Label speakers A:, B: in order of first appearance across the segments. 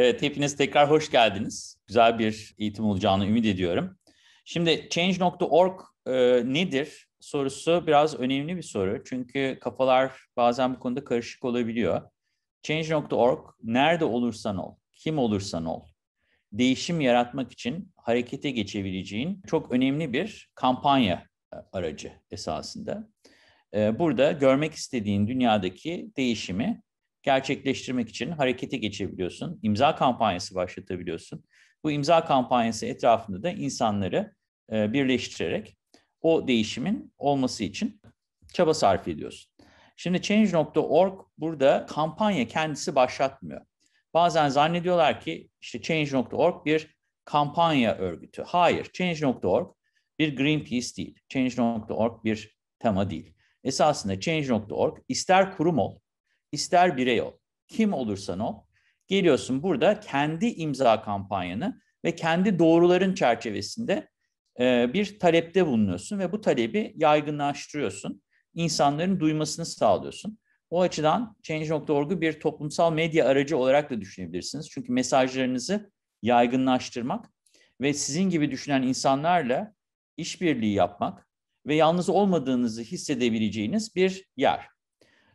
A: Evet, hepiniz tekrar hoş geldiniz. Güzel bir eğitim olacağını ümit ediyorum. Şimdi change.org e, nedir sorusu biraz önemli bir soru. Çünkü kafalar bazen bu konuda karışık olabiliyor. Change.org nerede olursan ol, kim olursan ol, değişim yaratmak için harekete geçebileceğin çok önemli bir kampanya aracı esasında. E, burada görmek istediğin dünyadaki değişimi gerçekleştirmek için harekete geçebiliyorsun. İmza kampanyası başlatabiliyorsun. Bu imza kampanyası etrafında da insanları e, birleştirerek o değişimin olması için çaba sarf ediyorsun. Şimdi change.org burada kampanya kendisi başlatmıyor. Bazen zannediyorlar ki işte change.org bir kampanya örgütü. Hayır, change.org bir Greenpeace değil. Change.org bir tema değil. Esasında change.org ister kurum ol, ister birey ol, kim olursan ol, geliyorsun burada kendi imza kampanyanı ve kendi doğruların çerçevesinde e, bir talepte bulunuyorsun ve bu talebi yaygınlaştırıyorsun. İnsanların duymasını sağlıyorsun. O açıdan Change.org'u bir toplumsal medya aracı olarak da düşünebilirsiniz. Çünkü mesajlarınızı yaygınlaştırmak ve sizin gibi düşünen insanlarla işbirliği yapmak ve yalnız olmadığınızı hissedebileceğiniz bir yer.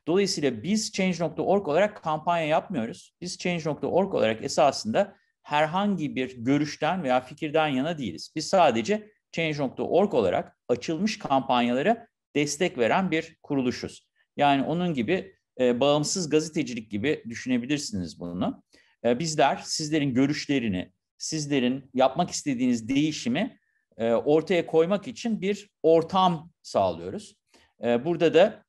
A: Dolayısıyla biz Change.org olarak kampanya yapmıyoruz. Biz Change.org olarak esasında herhangi bir görüşten veya fikirden yana değiliz. Biz sadece Change.org olarak açılmış kampanyalara destek veren bir kuruluşuz. Yani onun gibi e, bağımsız gazetecilik gibi düşünebilirsiniz bunu. E, bizler sizlerin görüşlerini, sizlerin yapmak istediğiniz değişimi e, ortaya koymak için bir ortam sağlıyoruz. E, burada da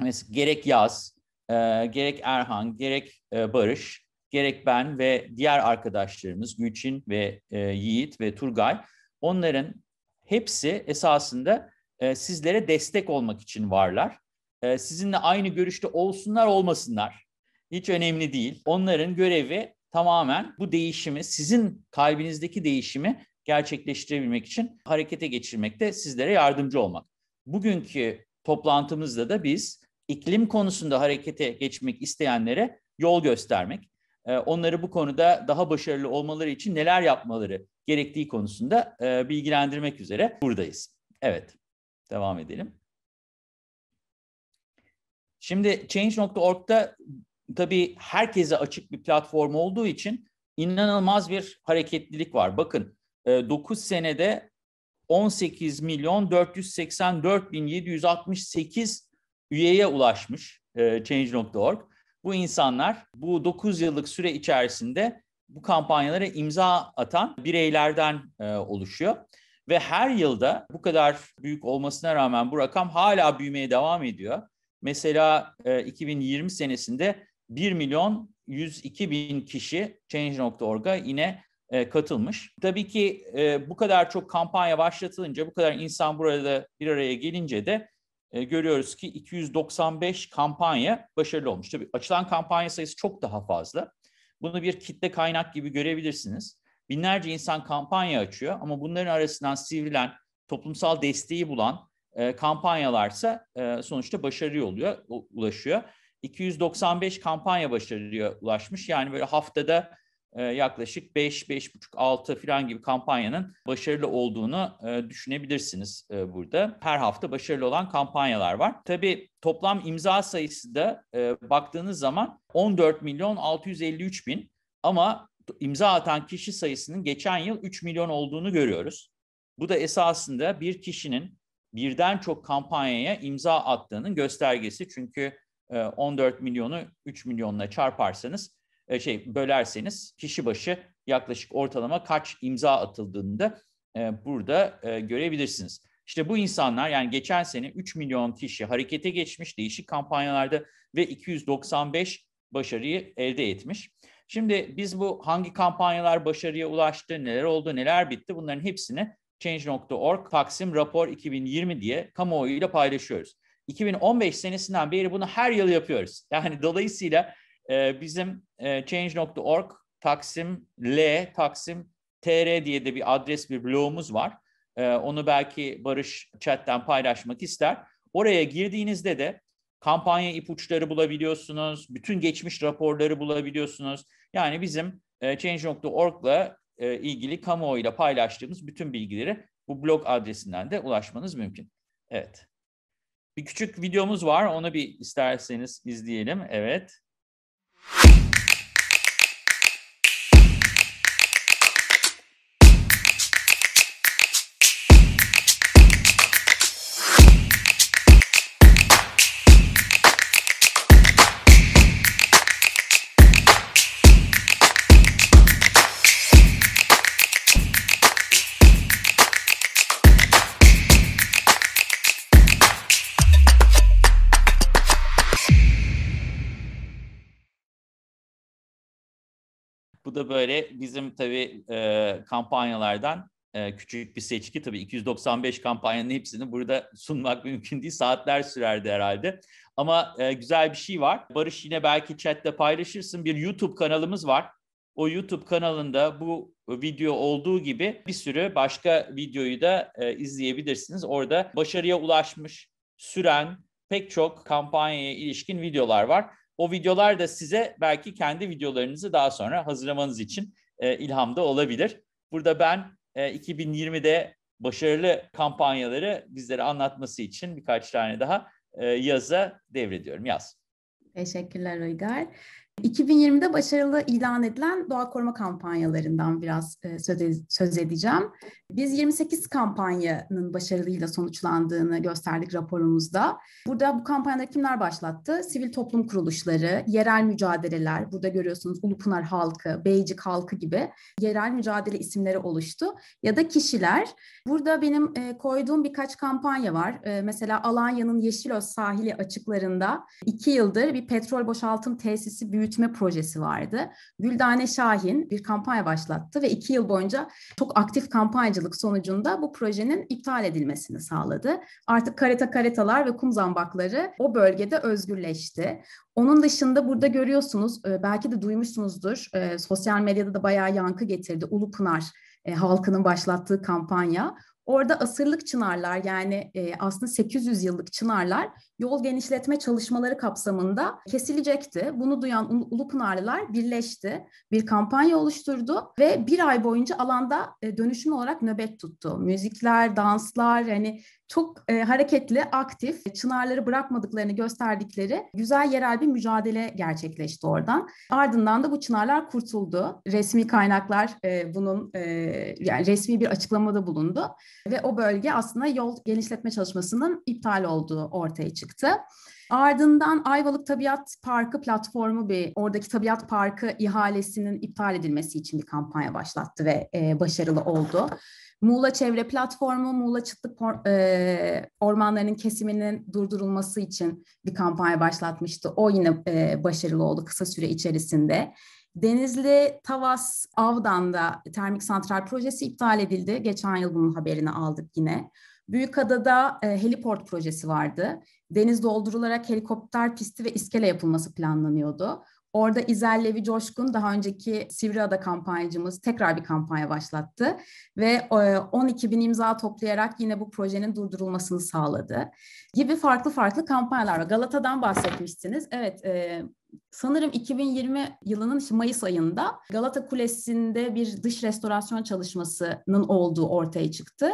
A: Mesela gerek Yaz, e, gerek Erhan, gerek e, Barış, gerek ben ve diğer arkadaşlarımız Gülçin ve e, Yiğit ve Turgay onların hepsi esasında e, sizlere destek olmak için varlar. E, sizinle aynı görüşte olsunlar olmasınlar hiç önemli değil. Onların görevi tamamen bu değişimi, sizin kalbinizdeki değişimi gerçekleştirebilmek için harekete geçirmekte sizlere yardımcı olmak. Bugünkü toplantımızda da biz iklim konusunda harekete geçmek isteyenlere yol göstermek, e, onları bu konuda daha başarılı olmaları için neler yapmaları gerektiği konusunda e, bilgilendirmek üzere buradayız. Evet, devam edelim. Şimdi Change.org'da tabii herkese açık bir platform olduğu için inanılmaz bir hareketlilik var. Bakın 9 e, senede 18 milyon 484 bin 768 üyeye ulaşmış e, Change.org. Bu insanlar bu 9 yıllık süre içerisinde bu kampanyalara imza atan bireylerden e, oluşuyor. Ve her yılda bu kadar büyük olmasına rağmen bu rakam hala büyümeye devam ediyor. Mesela e, 2020 senesinde 1 milyon 102 bin kişi Change.org'a yine e, katılmış. Tabii ki e, bu kadar çok kampanya başlatılınca, bu kadar insan burada bir araya gelince de e, görüyoruz ki 295 kampanya başarılı olmuş. Tabii açılan kampanya sayısı çok daha fazla. Bunu bir kitle kaynak gibi görebilirsiniz. Binlerce insan kampanya açıyor ama bunların arasından sivrilen, toplumsal desteği bulan e, kampanyalarsa e, sonuçta başarıya oluyor, ulaşıyor. 295 kampanya başarıya ulaşmış. Yani böyle haftada e, yaklaşık 5, 5,5, 6 falan gibi kampanyanın başarılı olduğunu e, düşünebilirsiniz e, burada. Her hafta başarılı olan kampanyalar var. Tabii toplam imza sayısı da baktığınız zaman 14 milyon 653 bin ama imza atan kişi sayısının geçen yıl 3 milyon olduğunu görüyoruz. Bu da esasında bir kişinin birden çok kampanyaya imza attığının göstergesi. Çünkü 14 milyonu 3 milyonla çarparsanız e, şey bölerseniz kişi başı yaklaşık ortalama kaç imza atıldığını da e, burada e, görebilirsiniz. İşte bu insanlar yani geçen sene 3 milyon kişi harekete geçmiş değişik kampanyalarda ve 295 başarıyı elde etmiş. Şimdi biz bu hangi kampanyalar başarıya ulaştı, neler oldu, neler bitti bunların hepsini Change.org Taksim Rapor 2020 diye kamuoyuyla paylaşıyoruz. 2015 senesinden beri bunu her yıl yapıyoruz. Yani dolayısıyla ee, bizim e, change.org taksim l taksim tr diye de bir adres bir blogumuz var. Ee, onu belki Barış chatten paylaşmak ister. Oraya girdiğinizde de kampanya ipuçları bulabiliyorsunuz, bütün geçmiş raporları bulabiliyorsunuz. Yani bizim e, change.org'la e, ilgili kamuoyuyla paylaştığımız bütün bilgileri bu blog adresinden de ulaşmanız mümkün. Evet. Bir küçük videomuz var. Onu bir isterseniz izleyelim. Evet. you Bu da böyle bizim tabii e, kampanyalardan e, küçük bir seçki. Tabii 295 kampanyanın hepsini burada sunmak mümkün değil. Saatler sürerdi herhalde. Ama e, güzel bir şey var. Barış yine belki chatte paylaşırsın. Bir YouTube kanalımız var. O YouTube kanalında bu video olduğu gibi bir sürü başka videoyu da e, izleyebilirsiniz. Orada başarıya ulaşmış, süren pek çok kampanyaya ilişkin videolar var. O videolar da size belki kendi videolarınızı daha sonra hazırlamanız için e, ilhamda olabilir. Burada ben e, 2020'de başarılı kampanyaları bizlere anlatması için birkaç tane daha e, Yaz'a devrediyorum. Yaz.
B: Teşekkürler Uygar. 2020'de başarılı ilan edilen doğa koruma kampanyalarından biraz e, söz, edeceğim. Biz 28 kampanyanın başarılıyla sonuçlandığını gösterdik raporumuzda. Burada bu kampanyaları kimler başlattı? Sivil toplum kuruluşları, yerel mücadeleler, burada görüyorsunuz Ulupınar halkı, Beycik halkı gibi yerel mücadele isimleri oluştu. Ya da kişiler. Burada benim e, koyduğum birkaç kampanya var. E, mesela Alanya'nın Yeşilöz sahili açıklarında iki yıldır bir petrol boşaltım tesisi büyütülmüştü yürütme projesi vardı. Güldane Şahin bir kampanya başlattı ve iki yıl boyunca çok aktif kampanyacılık sonucunda bu projenin iptal edilmesini sağladı. Artık kareta karetalar ve kum zambakları o bölgede özgürleşti. Onun dışında burada görüyorsunuz, e, belki de duymuşsunuzdur, e, sosyal medyada da bayağı yankı getirdi. Ulupınar e, halkının başlattığı kampanya Orada asırlık çınarlar yani e, aslında 800 yıllık çınarlar yol genişletme çalışmaları kapsamında kesilecekti. Bunu duyan Ulupınarlılar birleşti, bir kampanya oluşturdu ve bir ay boyunca alanda e, dönüşüm olarak nöbet tuttu. Müzikler, danslar, yani çok e, hareketli, aktif, çınarları bırakmadıklarını gösterdikleri güzel yerel bir mücadele gerçekleşti oradan. Ardından da bu çınarlar kurtuldu. Resmi kaynaklar e, bunun e, yani resmi bir açıklamada bulundu ve o bölge aslında yol genişletme çalışmasının iptal olduğu ortaya çıktı. Ardından Ayvalık Tabiat Parkı platformu bir oradaki tabiat parkı ihalesinin iptal edilmesi için bir kampanya başlattı ve e, başarılı oldu. Muğla Çevre Platformu, Muğla Çıtlık e, ormanlarının kesiminin durdurulması için bir kampanya başlatmıştı. O yine e, başarılı oldu kısa süre içerisinde. Denizli Tavas Avdan'da termik santral projesi iptal edildi. Geçen yıl bunun haberini aldık yine. Büyükada'da e, heliport projesi vardı. Deniz doldurularak helikopter pisti ve iskele yapılması planlanıyordu. Orada İzel Levi Coşkun daha önceki Sivriada kampanyacımız tekrar bir kampanya başlattı ve 12 e, bin imza toplayarak yine bu projenin durdurulmasını sağladı gibi farklı farklı kampanyalar var. Galata'dan bahsetmiştiniz. Evet e, sanırım 2020 yılının Mayıs ayında Galata Kulesi'nde bir dış restorasyon çalışmasının olduğu ortaya çıktı.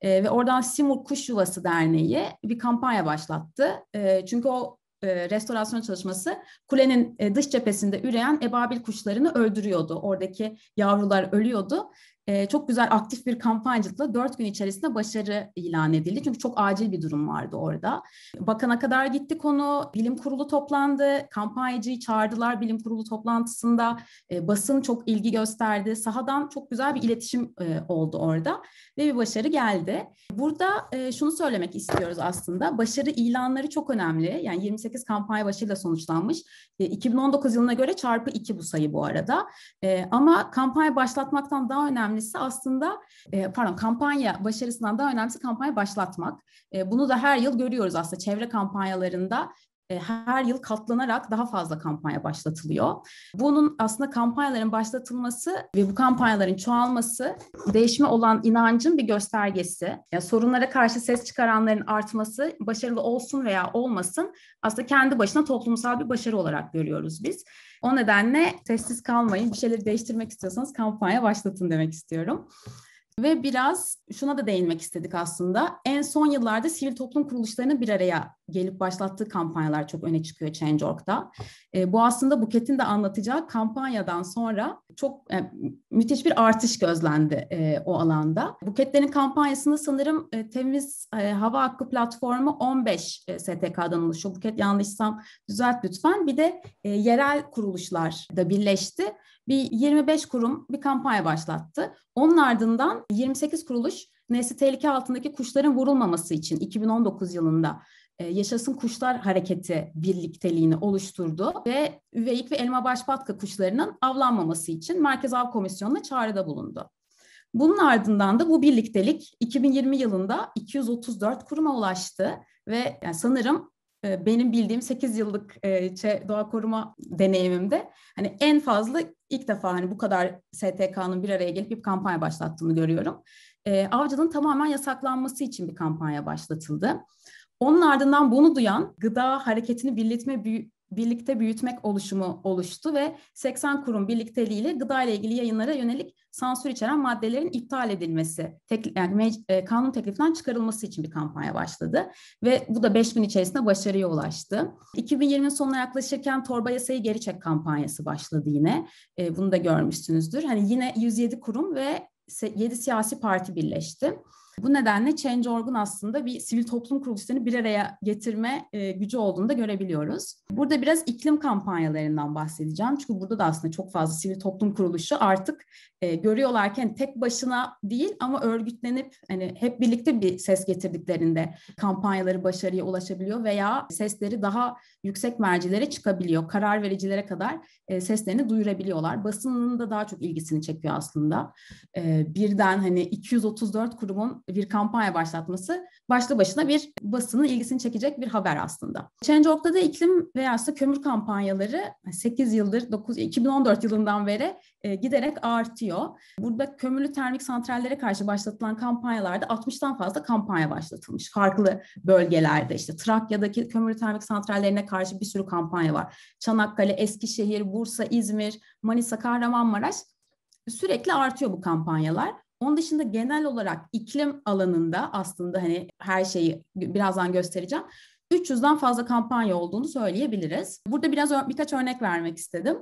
B: E, ve oradan Simur Kuş Yuvası Derneği bir kampanya başlattı. E, çünkü o e, restorasyon çalışması kulenin e, dış cephesinde üreyen ebabil kuşlarını öldürüyordu. Oradaki yavrular ölüyordu ee, çok güzel aktif bir kampanyacılıkla dört gün içerisinde başarı ilan edildi. Çünkü çok acil bir durum vardı orada. Bakana kadar gitti konu, bilim kurulu toplandı, kampanyacıyı çağırdılar bilim kurulu toplantısında. Ee, basın çok ilgi gösterdi. Sahadan çok güzel bir iletişim e, oldu orada ve bir başarı geldi. Burada e, şunu söylemek istiyoruz aslında. Başarı ilanları çok önemli. Yani 28 kampanya başarıyla sonuçlanmış. 2019 e, yılına göre çarpı 2 bu sayı bu arada. Ama kampanya başlatmaktan daha önemli önemlisi aslında e, pardon kampanya başarısından daha önemlisi kampanya başlatmak. E, bunu da her yıl görüyoruz aslında çevre kampanyalarında e, her yıl katlanarak daha fazla kampanya başlatılıyor. Bunun aslında kampanyaların başlatılması ve bu kampanyaların çoğalması değişme olan inancın bir göstergesi. Yani sorunlara karşı ses çıkaranların artması, başarılı olsun veya olmasın aslında kendi başına toplumsal bir başarı olarak görüyoruz biz. O nedenle sessiz kalmayın, bir şeyleri değiştirmek istiyorsanız kampanya başlatın demek istiyorum. Ve biraz şuna da değinmek istedik aslında. En son yıllarda sivil toplum kuruluşlarının bir araya gelip başlattığı kampanyalar çok öne çıkıyor Change.org'da. E, bu aslında Buket'in de anlatacağı kampanyadan sonra çok e, müthiş bir artış gözlendi e, o alanda. Buketlerin kampanyasında sanırım e, Temiz e, Hava Hakkı platformu 15 e, STK'dan oluşuyor. Buket yanlışsam düzelt lütfen. Bir de e, yerel kuruluşlar da birleşti. Bir 25 kurum bir kampanya başlattı. Onun ardından 28 kuruluş nesli tehlike altındaki kuşların vurulmaması için 2019 yılında e, Yaşasın Kuşlar Hareketi birlikteliğini oluşturdu ve üveyik ve elma başbatka kuşlarının avlanmaması için Merkez Av Komisyonu'na çağrıda bulundu. Bunun ardından da bu birliktelik 2020 yılında 234 kuruma ulaştı ve yani sanırım e, benim bildiğim 8 yıllık e, doğa koruma deneyimimde hani en fazla ilk defa hani bu kadar STK'nın bir araya gelip bir kampanya başlattığını görüyorum. Avcılığın tamamen yasaklanması için bir kampanya başlatıldı. Onun ardından bunu duyan gıda hareketini birletme birlikte büyütmek oluşumu oluştu ve 80 kurum birlikteliğiyle gıda ile ilgili yayınlara yönelik sansür içeren maddelerin iptal edilmesi, tek, yani e, kanun teklifinden çıkarılması için bir kampanya başladı ve bu da 5 gün içerisinde başarıya ulaştı. 2020'nin sonuna yaklaşırken torba yasayı geri çek kampanyası başladı yine. E, bunu da görmüşsünüzdür. Hani yine 107 kurum ve 7 siyasi parti birleşti. Bu nedenle Change.org'un aslında bir sivil toplum kuruluşlarını bir araya getirme e, gücü olduğunu da görebiliyoruz. Burada biraz iklim kampanyalarından bahsedeceğim. Çünkü burada da aslında çok fazla sivil toplum kuruluşu artık e, görüyorlar tek başına değil ama örgütlenip hani hep birlikte bir ses getirdiklerinde kampanyaları başarıya ulaşabiliyor veya sesleri daha yüksek mercilere çıkabiliyor. Karar vericilere kadar e, seslerini duyurabiliyorlar. Basının da daha çok ilgisini çekiyor aslında. E, birden hani 234 kurumun bir kampanya başlatması başlı başına bir basının ilgisini çekecek bir haber aslında. Change.org'da da iklim veya aslında kömür kampanyaları 8 yıldır 9 2014 yılından beri e, giderek artıyor. Burada kömürlü termik santrallere karşı başlatılan kampanyalarda 60'tan fazla kampanya başlatılmış. Farklı bölgelerde işte Trakya'daki kömürlü termik santrallerine karşı bir sürü kampanya var. Çanakkale, Eskişehir, Bursa, İzmir, Manisa, Kahramanmaraş sürekli artıyor bu kampanyalar. Onun dışında genel olarak iklim alanında aslında hani her şeyi birazdan göstereceğim. 300'den fazla kampanya olduğunu söyleyebiliriz. Burada biraz birkaç örnek vermek istedim.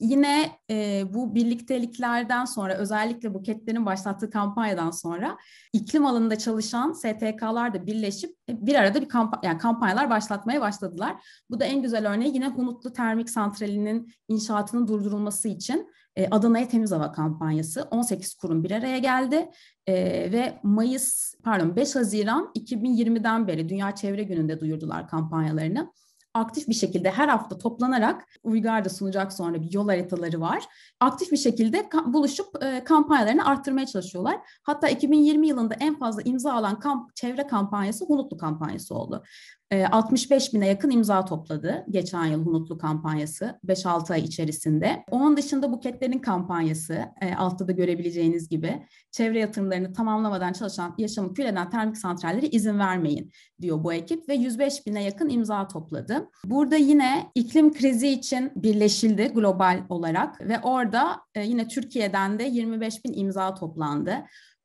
B: Yine e, bu birlikteliklerden sonra özellikle Buketlerin başlattığı kampanyadan sonra iklim alanında çalışan STK'lar da birleşip e, bir arada bir kamp yani kampanyalar başlatmaya başladılar. Bu da en güzel örneği yine Hunutlu Termik Santrali'nin inşaatının durdurulması için e, Adana'ya Temiz Hava kampanyası 18 kurum bir araya geldi e, ve Mayıs pardon 5 Haziran 2020'den beri Dünya Çevre Günü'nde duyurdular kampanyalarını aktif bir şekilde her hafta toplanarak Uygarda sunacak sonra bir yol haritaları var. Aktif bir şekilde buluşup e, kampanyalarını arttırmaya çalışıyorlar. Hatta 2020 yılında en fazla imza alan kamp, çevre kampanyası Hunutlu kampanyası oldu. 65 ee, bine yakın imza topladı geçen yıl Hunutlu kampanyası 5-6 ay içerisinde. Onun dışında Buketlerin kampanyası e, altta da görebileceğiniz gibi çevre yatırımlarını tamamlamadan çalışan yaşamı kül eden termik santralleri izin vermeyin diyor bu ekip ve 105 bine yakın imza topladı. Burada yine iklim krizi için birleşildi global olarak ve orada e, yine Türkiye'den de 25 bin imza toplandı.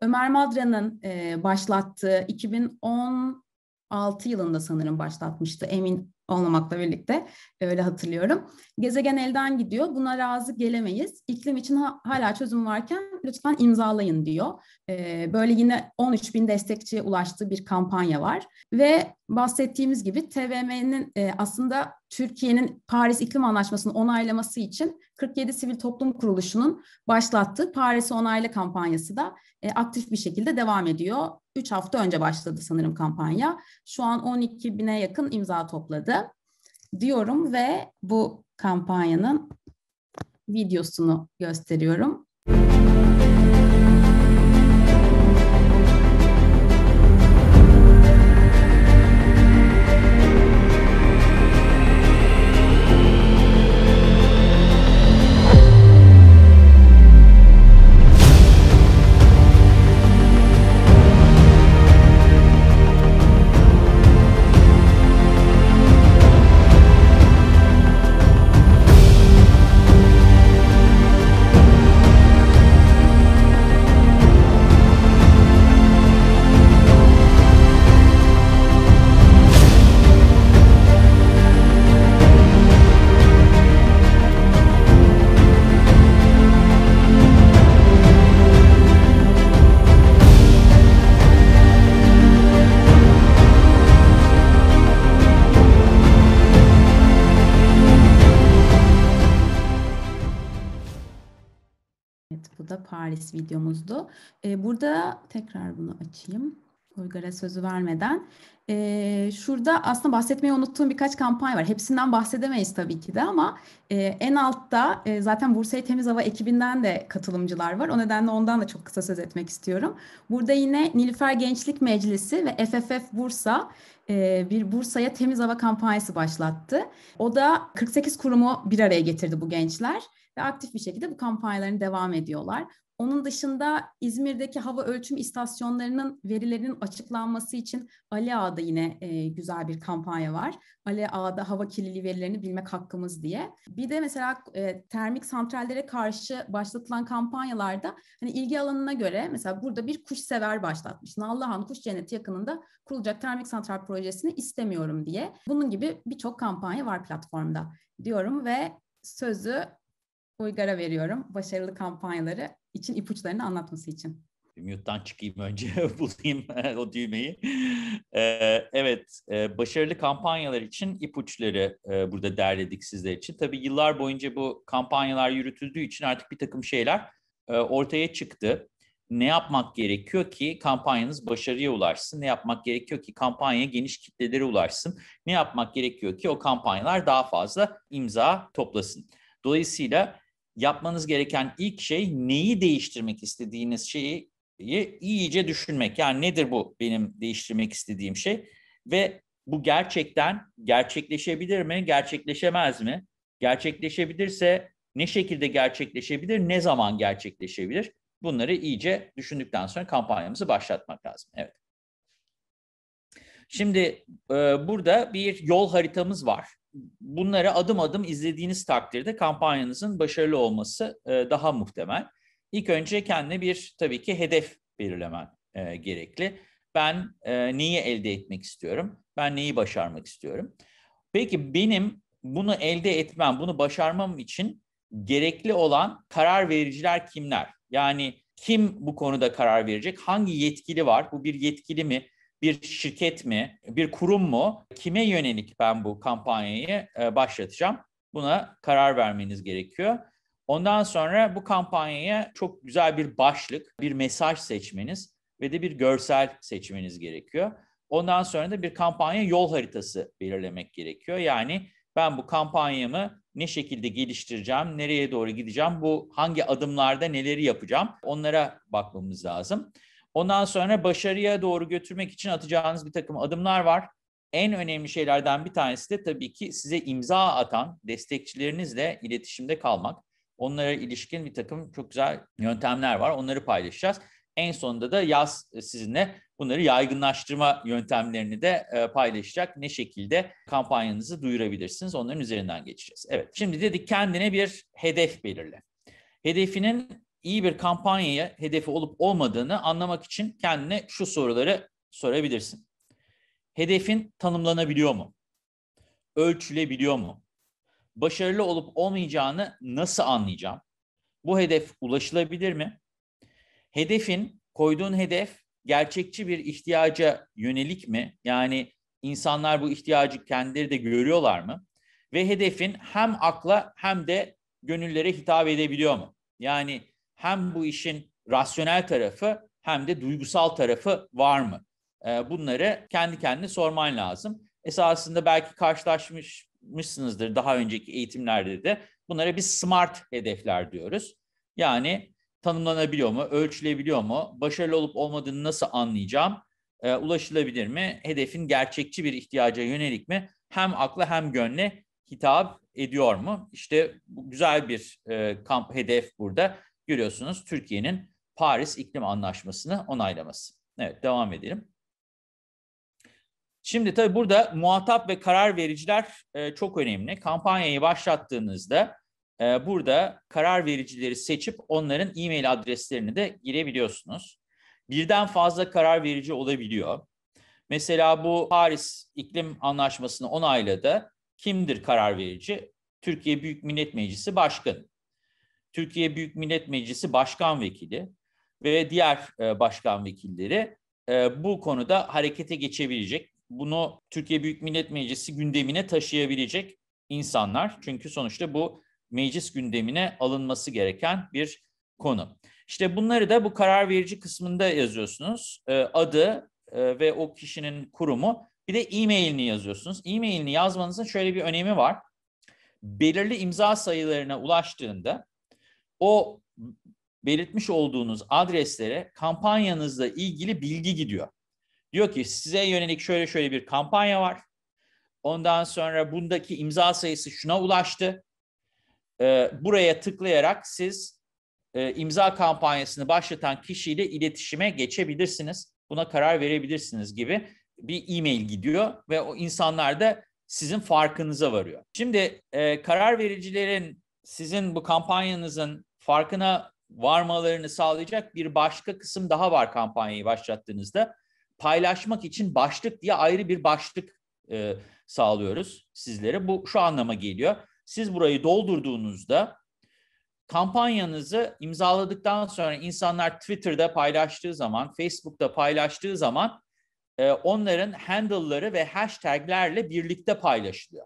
B: Ömer Madra'nın e, başlattığı 2010 6 yılında sanırım başlatmıştı emin olmamakla birlikte e, öyle hatırlıyorum. Gezegen elden gidiyor. Buna razı gelemeyiz. İklim için ha, hala çözüm varken lütfen imzalayın diyor. Ee, böyle yine 13 bin destekçiye ulaştığı bir kampanya var. Ve bahsettiğimiz gibi TVM'nin e, aslında Türkiye'nin Paris İklim Anlaşması'nı onaylaması için 47 sivil toplum kuruluşunun başlattığı Paris'i onayla kampanyası da e, aktif bir şekilde devam ediyor. 3 hafta önce başladı sanırım kampanya. Şu an 12 bine yakın imza topladı diyorum ve bu kampanyanın videosunu gösteriyorum. Müzik Paris videomuzdu. E, burada tekrar bunu açayım. Uygar'a sözü vermeden. E, şurada aslında bahsetmeyi unuttuğum birkaç kampanya var. Hepsinden bahsedemeyiz tabii ki de ama e, en altta e, zaten Bursa'yı Temiz Hava ekibinden de katılımcılar var. O nedenle ondan da çok kısa söz etmek istiyorum. Burada yine Nilüfer Gençlik Meclisi ve FFF Bursa e, bir Bursa'ya temiz hava kampanyası başlattı. O da 48 kurumu bir araya getirdi bu gençler ve aktif bir şekilde bu kampanyalarını devam ediyorlar. Onun dışında İzmir'deki hava ölçüm istasyonlarının verilerinin açıklanması için Ali Ağa'da yine e, güzel bir kampanya var. Ali Ağa'da hava kirliliği verilerini bilmek hakkımız diye. Bir de mesela e, termik santrallere karşı başlatılan kampanyalarda hani ilgi alanına göre mesela burada bir kuş sever başlatmış. Nallıhan Kuş Cenneti yakınında kurulacak termik santral projesini istemiyorum diye. Bunun gibi birçok kampanya var platformda diyorum ve sözü Uygar'a veriyorum. Başarılı kampanyaları için ipuçlarını anlatması için.
A: Mute'dan çıkayım önce bulayım o düğmeyi. Ee, evet, e, başarılı kampanyalar için ipuçları e, burada derledik sizler için. Tabii yıllar boyunca bu kampanyalar yürütüldüğü için artık bir takım şeyler e, ortaya çıktı. Ne yapmak gerekiyor ki kampanyanız başarıya ulaşsın? Ne yapmak gerekiyor ki kampanya geniş kitlelere ulaşsın? Ne yapmak gerekiyor ki o kampanyalar daha fazla imza toplasın? Dolayısıyla yapmanız gereken ilk şey neyi değiştirmek istediğiniz şeyi iyice düşünmek. Yani nedir bu benim değiştirmek istediğim şey ve bu gerçekten gerçekleşebilir mi, gerçekleşemez mi? Gerçekleşebilirse ne şekilde gerçekleşebilir, ne zaman gerçekleşebilir? Bunları iyice düşündükten sonra kampanyamızı başlatmak lazım. Evet. Şimdi e, burada bir yol haritamız var bunları adım adım izlediğiniz takdirde kampanyanızın başarılı olması e, daha muhtemel. İlk önce kendine bir tabii ki hedef belirlemen e, gerekli. Ben e, neyi elde etmek istiyorum? Ben neyi başarmak istiyorum? Peki benim bunu elde etmem, bunu başarmam için gerekli olan karar vericiler kimler? Yani kim bu konuda karar verecek? Hangi yetkili var? Bu bir yetkili mi? bir şirket mi, bir kurum mu, kime yönelik ben bu kampanyayı e, başlatacağım? Buna karar vermeniz gerekiyor. Ondan sonra bu kampanyaya çok güzel bir başlık, bir mesaj seçmeniz ve de bir görsel seçmeniz gerekiyor. Ondan sonra da bir kampanya yol haritası belirlemek gerekiyor. Yani ben bu kampanyamı ne şekilde geliştireceğim, nereye doğru gideceğim, bu hangi adımlarda neleri yapacağım onlara bakmamız lazım. Ondan sonra başarıya doğru götürmek için atacağınız bir takım adımlar var. En önemli şeylerden bir tanesi de tabii ki size imza atan destekçilerinizle iletişimde kalmak. Onlara ilişkin bir takım çok güzel yöntemler var. Onları paylaşacağız. En sonunda da yaz sizinle bunları yaygınlaştırma yöntemlerini de e, paylaşacak. Ne şekilde kampanyanızı duyurabilirsiniz onların üzerinden geçeceğiz. Evet şimdi dedik kendine bir hedef belirle. Hedefinin iyi bir kampanyaya hedefi olup olmadığını anlamak için kendine şu soruları sorabilirsin. Hedefin tanımlanabiliyor mu? Ölçülebiliyor mu? Başarılı olup olmayacağını nasıl anlayacağım? Bu hedef ulaşılabilir mi? Hedefin, koyduğun hedef gerçekçi bir ihtiyaca yönelik mi? Yani insanlar bu ihtiyacı kendileri de görüyorlar mı? Ve hedefin hem akla hem de gönüllere hitap edebiliyor mu? Yani hem bu işin rasyonel tarafı hem de duygusal tarafı var mı? Ee, bunları kendi kendine sorman lazım. Esasında belki karşılaşmışsınızdır daha önceki eğitimlerde de. Bunlara biz SMART hedefler diyoruz. Yani tanımlanabiliyor mu, ölçülebiliyor mu, başarılı olup olmadığını nasıl anlayacağım, e, ulaşılabilir mi, hedefin gerçekçi bir ihtiyaca yönelik mi, hem akla hem gönle hitap ediyor mu? İşte bu güzel bir e, kamp hedef burada görüyorsunuz Türkiye'nin Paris İklim Anlaşması'nı onaylaması. Evet devam edelim. Şimdi tabii burada muhatap ve karar vericiler e, çok önemli. Kampanyayı başlattığınızda e, burada karar vericileri seçip onların e-mail adreslerini de girebiliyorsunuz. Birden fazla karar verici olabiliyor. Mesela bu Paris İklim Anlaşması'nı onayladı. Kimdir karar verici? Türkiye Büyük Millet Meclisi Başkanı. Türkiye Büyük Millet Meclisi Başkan Vekili ve diğer e, başkan vekilleri e, bu konuda harekete geçebilecek. Bunu Türkiye Büyük Millet Meclisi gündemine taşıyabilecek insanlar. Çünkü sonuçta bu meclis gündemine alınması gereken bir konu. İşte bunları da bu karar verici kısmında yazıyorsunuz. E, adı ve o kişinin kurumu. Bir de e-mailini yazıyorsunuz. E-mailini yazmanızın şöyle bir önemi var. Belirli imza sayılarına ulaştığında o belirtmiş olduğunuz adreslere kampanyanızla ilgili bilgi gidiyor. Diyor ki size yönelik şöyle şöyle bir kampanya var. Ondan sonra bundaki imza sayısı şuna ulaştı. Ee, buraya tıklayarak siz e, imza kampanyasını başlatan kişiyle iletişime geçebilirsiniz. Buna karar verebilirsiniz gibi bir e-mail gidiyor ve o insanlar da sizin farkınıza varıyor. Şimdi e, karar vericilerin sizin bu kampanyanızın farkına varmalarını sağlayacak bir başka kısım daha var kampanyayı başlattığınızda. Paylaşmak için başlık diye ayrı bir başlık e, sağlıyoruz sizlere. Bu şu anlama geliyor. Siz burayı doldurduğunuzda kampanyanızı imzaladıktan sonra insanlar Twitter'da paylaştığı zaman, Facebook'ta paylaştığı zaman e, onların handle'ları ve hashtag'lerle birlikte paylaşılıyor.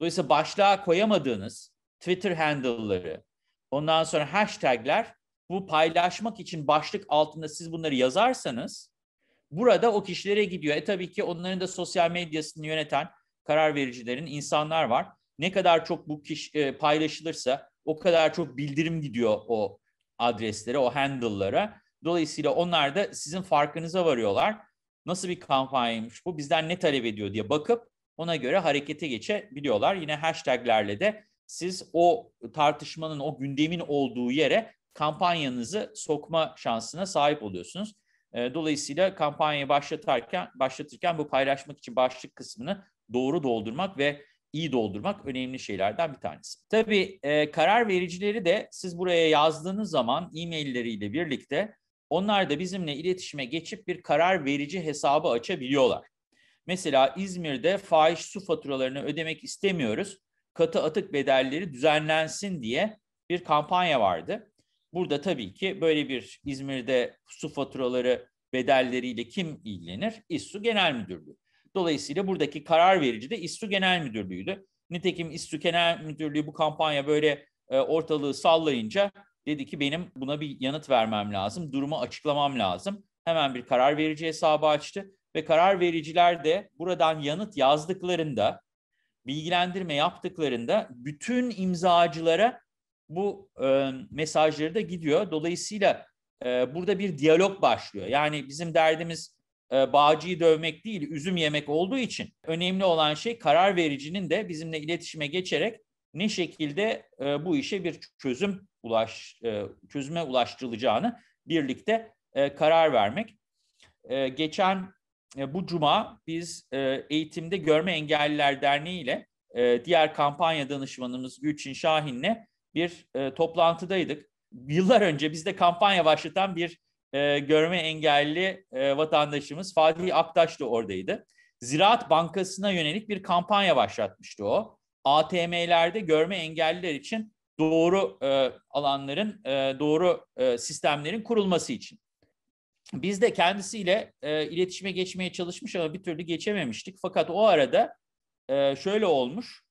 A: Dolayısıyla başlığa koyamadığınız Twitter handle'ları, Ondan sonra hashtagler bu paylaşmak için başlık altında siz bunları yazarsanız burada o kişilere gidiyor. E tabii ki onların da sosyal medyasını yöneten karar vericilerin insanlar var. Ne kadar çok bu kişi e, paylaşılırsa o kadar çok bildirim gidiyor o adreslere, o handle'lara. Dolayısıyla onlar da sizin farkınıza varıyorlar. Nasıl bir kampanyaymış bu, bizden ne talep ediyor diye bakıp ona göre harekete geçebiliyorlar. Yine hashtaglerle de siz o tartışmanın, o gündemin olduğu yere kampanyanızı sokma şansına sahip oluyorsunuz. Ee, dolayısıyla kampanyayı başlatırken başlatırken bu paylaşmak için başlık kısmını doğru doldurmak ve iyi doldurmak önemli şeylerden bir tanesi. Tabii e, karar vericileri de siz buraya yazdığınız zaman e-mailleriyle birlikte onlar da bizimle iletişime geçip bir karar verici hesabı açabiliyorlar. Mesela İzmir'de fahiş su faturalarını ödemek istemiyoruz katı atık bedelleri düzenlensin diye bir kampanya vardı. Burada tabii ki böyle bir İzmir'de su faturaları bedelleriyle kim ilgilenir? İSSU Genel Müdürlüğü. Dolayısıyla buradaki karar verici de İSSU Genel Müdürlüğü'ydü. Nitekim İSSU Genel Müdürlüğü bu kampanya böyle e, ortalığı sallayınca dedi ki benim buna bir yanıt vermem lazım, durumu açıklamam lazım. Hemen bir karar verici hesabı açtı ve karar vericiler de buradan yanıt yazdıklarında bilgilendirme yaptıklarında bütün imzacılara bu e, mesajları da gidiyor. Dolayısıyla e, burada bir diyalog başlıyor. Yani bizim derdimiz e, bağcıyı dövmek değil, üzüm yemek olduğu için önemli olan şey karar vericinin de bizimle iletişime geçerek ne şekilde e, bu işe bir çözüm ulaş e, çözüme ulaştırılacağını birlikte e, karar vermek. E, geçen e, bu cuma biz e, Eğitimde Görme Engelliler Derneği ile e, diğer kampanya danışmanımız Gülçin Şahin'le bir toplantıdaydık. Yıllar önce bizde kampanya başlatan bir görme engelli vatandaşımız Fadi Aktaş da oradaydı. Ziraat Bankası'na yönelik bir kampanya başlatmıştı o. ATM'lerde görme engelliler için doğru alanların, doğru sistemlerin kurulması için. Biz de kendisiyle e, iletişime geçmeye çalışmış ama bir türlü geçememiştik. Fakat o arada e, şöyle olmuş.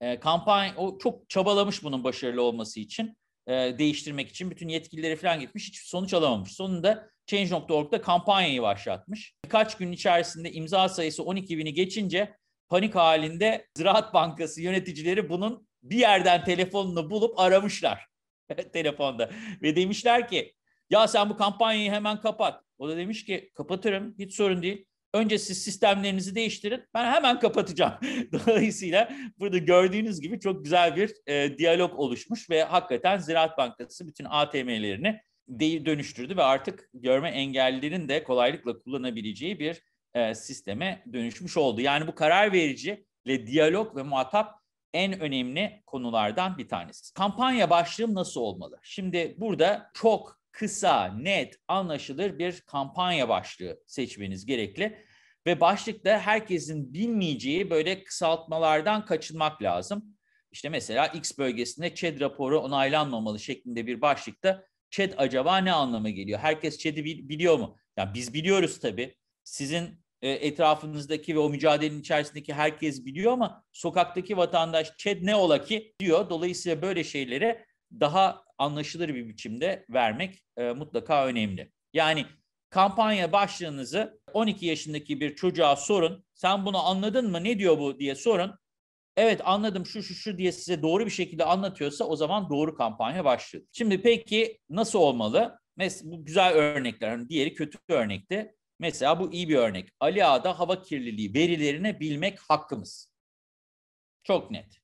A: E, kampanya o çok çabalamış bunun başarılı olması için, e, değiştirmek için bütün yetkilileri falan gitmiş, hiç sonuç alamamış. Sonunda Change.org'da kampanyayı başlatmış. Birkaç gün içerisinde imza sayısı 12 bini geçince panik halinde Ziraat Bankası yöneticileri bunun bir yerden telefonunu bulup aramışlar telefonda ve demişler ki ya sen bu kampanyayı hemen kapat. O da demiş ki kapatırım hiç sorun değil. Önce siz sistemlerinizi değiştirin. Ben hemen kapatacağım. Dolayısıyla burada gördüğünüz gibi çok güzel bir e, diyalog oluşmuş ve hakikaten Ziraat Bankası bütün ATM'lerini değil dönüştürdü ve artık görme engellilerin de kolaylıkla kullanabileceği bir e, sisteme dönüşmüş oldu. Yani bu karar verici ile diyalog ve muhatap en önemli konulardan bir tanesi. Kampanya başlığım nasıl olmalı? Şimdi burada çok kısa, net, anlaşılır bir kampanya başlığı seçmeniz gerekli. Ve başlıkta herkesin bilmeyeceği böyle kısaltmalardan kaçınmak lazım. İşte mesela X bölgesinde ÇED raporu onaylanmamalı şeklinde bir başlıkta ÇED acaba ne anlama geliyor? Herkes ÇED'i biliyor mu? Yani biz biliyoruz tabii. Sizin e, etrafınızdaki ve o mücadelenin içerisindeki herkes biliyor ama sokaktaki vatandaş ÇED ne ola ki diyor. Dolayısıyla böyle şeylere daha anlaşılır bir biçimde vermek e, mutlaka önemli. Yani kampanya başlığınızı 12 yaşındaki bir çocuğa sorun. Sen bunu anladın mı? Ne diyor bu diye sorun. Evet anladım şu şu şu diye size doğru bir şekilde anlatıyorsa o zaman doğru kampanya başlıyor. Şimdi peki nasıl olmalı? Mesela bu güzel örnekler. Hani diğeri kötü örnekti. Mesela bu iyi bir örnek. Ali Ağa'da hava kirliliği verilerini bilmek hakkımız. Çok net.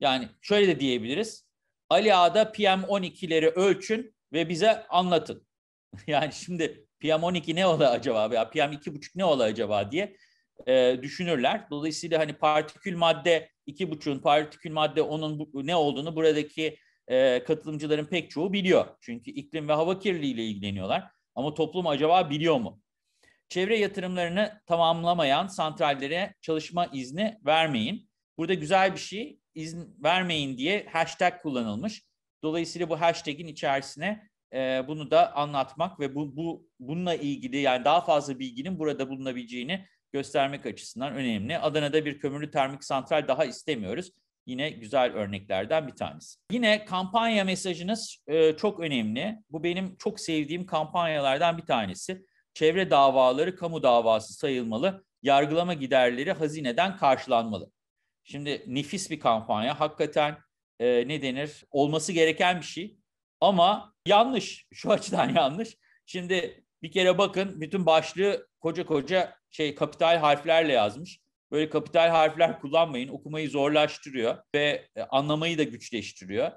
A: Yani şöyle de diyebiliriz. Ali Ağa'da PM12'leri ölçün ve bize anlatın. yani şimdi PM12 ne ola acaba veya PM2,5 ne ola acaba diye e, düşünürler. Dolayısıyla hani partikül madde 2,5'un partikül madde onun ne olduğunu buradaki e, katılımcıların pek çoğu biliyor. Çünkü iklim ve hava kirliliği ile ilgileniyorlar. Ama toplum acaba biliyor mu? Çevre yatırımlarını tamamlamayan santrallere çalışma izni vermeyin. Burada güzel bir şey izin vermeyin diye hashtag kullanılmış. Dolayısıyla bu hashtag'in içerisine e, bunu da anlatmak ve bu, bu bununla ilgili yani daha fazla bilginin burada bulunabileceğini göstermek açısından önemli. Adana'da bir kömürlü termik santral daha istemiyoruz. Yine güzel örneklerden bir tanesi. Yine kampanya mesajınız e, çok önemli. Bu benim çok sevdiğim kampanyalardan bir tanesi. Çevre davaları kamu davası sayılmalı, yargılama giderleri hazineden karşılanmalı. Şimdi nefis bir kampanya. Hakikaten e, ne denir? Olması gereken bir şey. Ama yanlış. Şu açıdan yanlış. Şimdi bir kere bakın bütün başlığı koca koca şey kapital harflerle yazmış. Böyle kapital harfler kullanmayın. Okumayı zorlaştırıyor ve e, anlamayı da güçleştiriyor.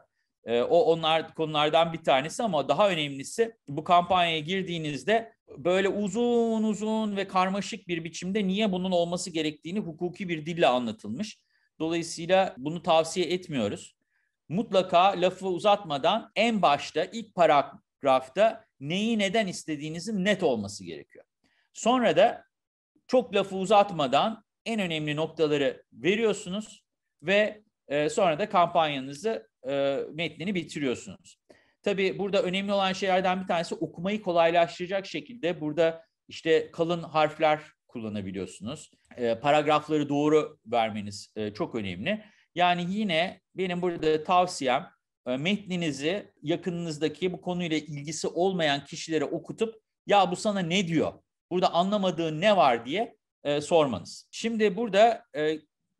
A: E, o onlar konulardan bir tanesi ama daha önemlisi bu kampanyaya girdiğinizde böyle uzun uzun ve karmaşık bir biçimde niye bunun olması gerektiğini hukuki bir dille anlatılmış. Dolayısıyla bunu tavsiye etmiyoruz. Mutlaka lafı uzatmadan en başta ilk paragrafta neyi neden istediğinizin net olması gerekiyor. Sonra da çok lafı uzatmadan en önemli noktaları veriyorsunuz ve e, sonra da kampanyanızı e, metnini bitiriyorsunuz. Tabii burada önemli olan şeylerden bir tanesi okumayı kolaylaştıracak şekilde burada işte kalın harfler kullanabiliyorsunuz. E, paragrafları doğru vermeniz e, çok önemli. Yani yine benim burada tavsiyem e, metninizi yakınınızdaki bu konuyla ilgisi olmayan kişilere okutup ya bu sana ne diyor? Burada anlamadığın ne var diye e, sormanız. Şimdi burada e,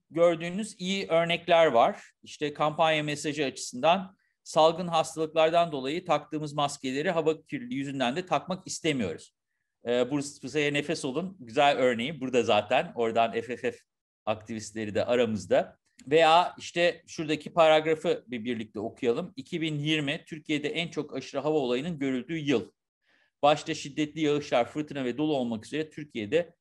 A: gördüğünüz iyi örnekler var. İşte kampanya mesajı açısından salgın hastalıklardan dolayı taktığımız maskeleri hava kirliliği yüzünden de takmak istemiyoruz. E, ee, Bursa'ya nefes olun. Güzel örneği burada zaten. Oradan FFF aktivistleri de aramızda. Veya işte şuradaki paragrafı bir birlikte okuyalım. 2020 Türkiye'de en çok aşırı hava olayının görüldüğü yıl. Başta şiddetli yağışlar, fırtına ve dolu olmak üzere Türkiye'de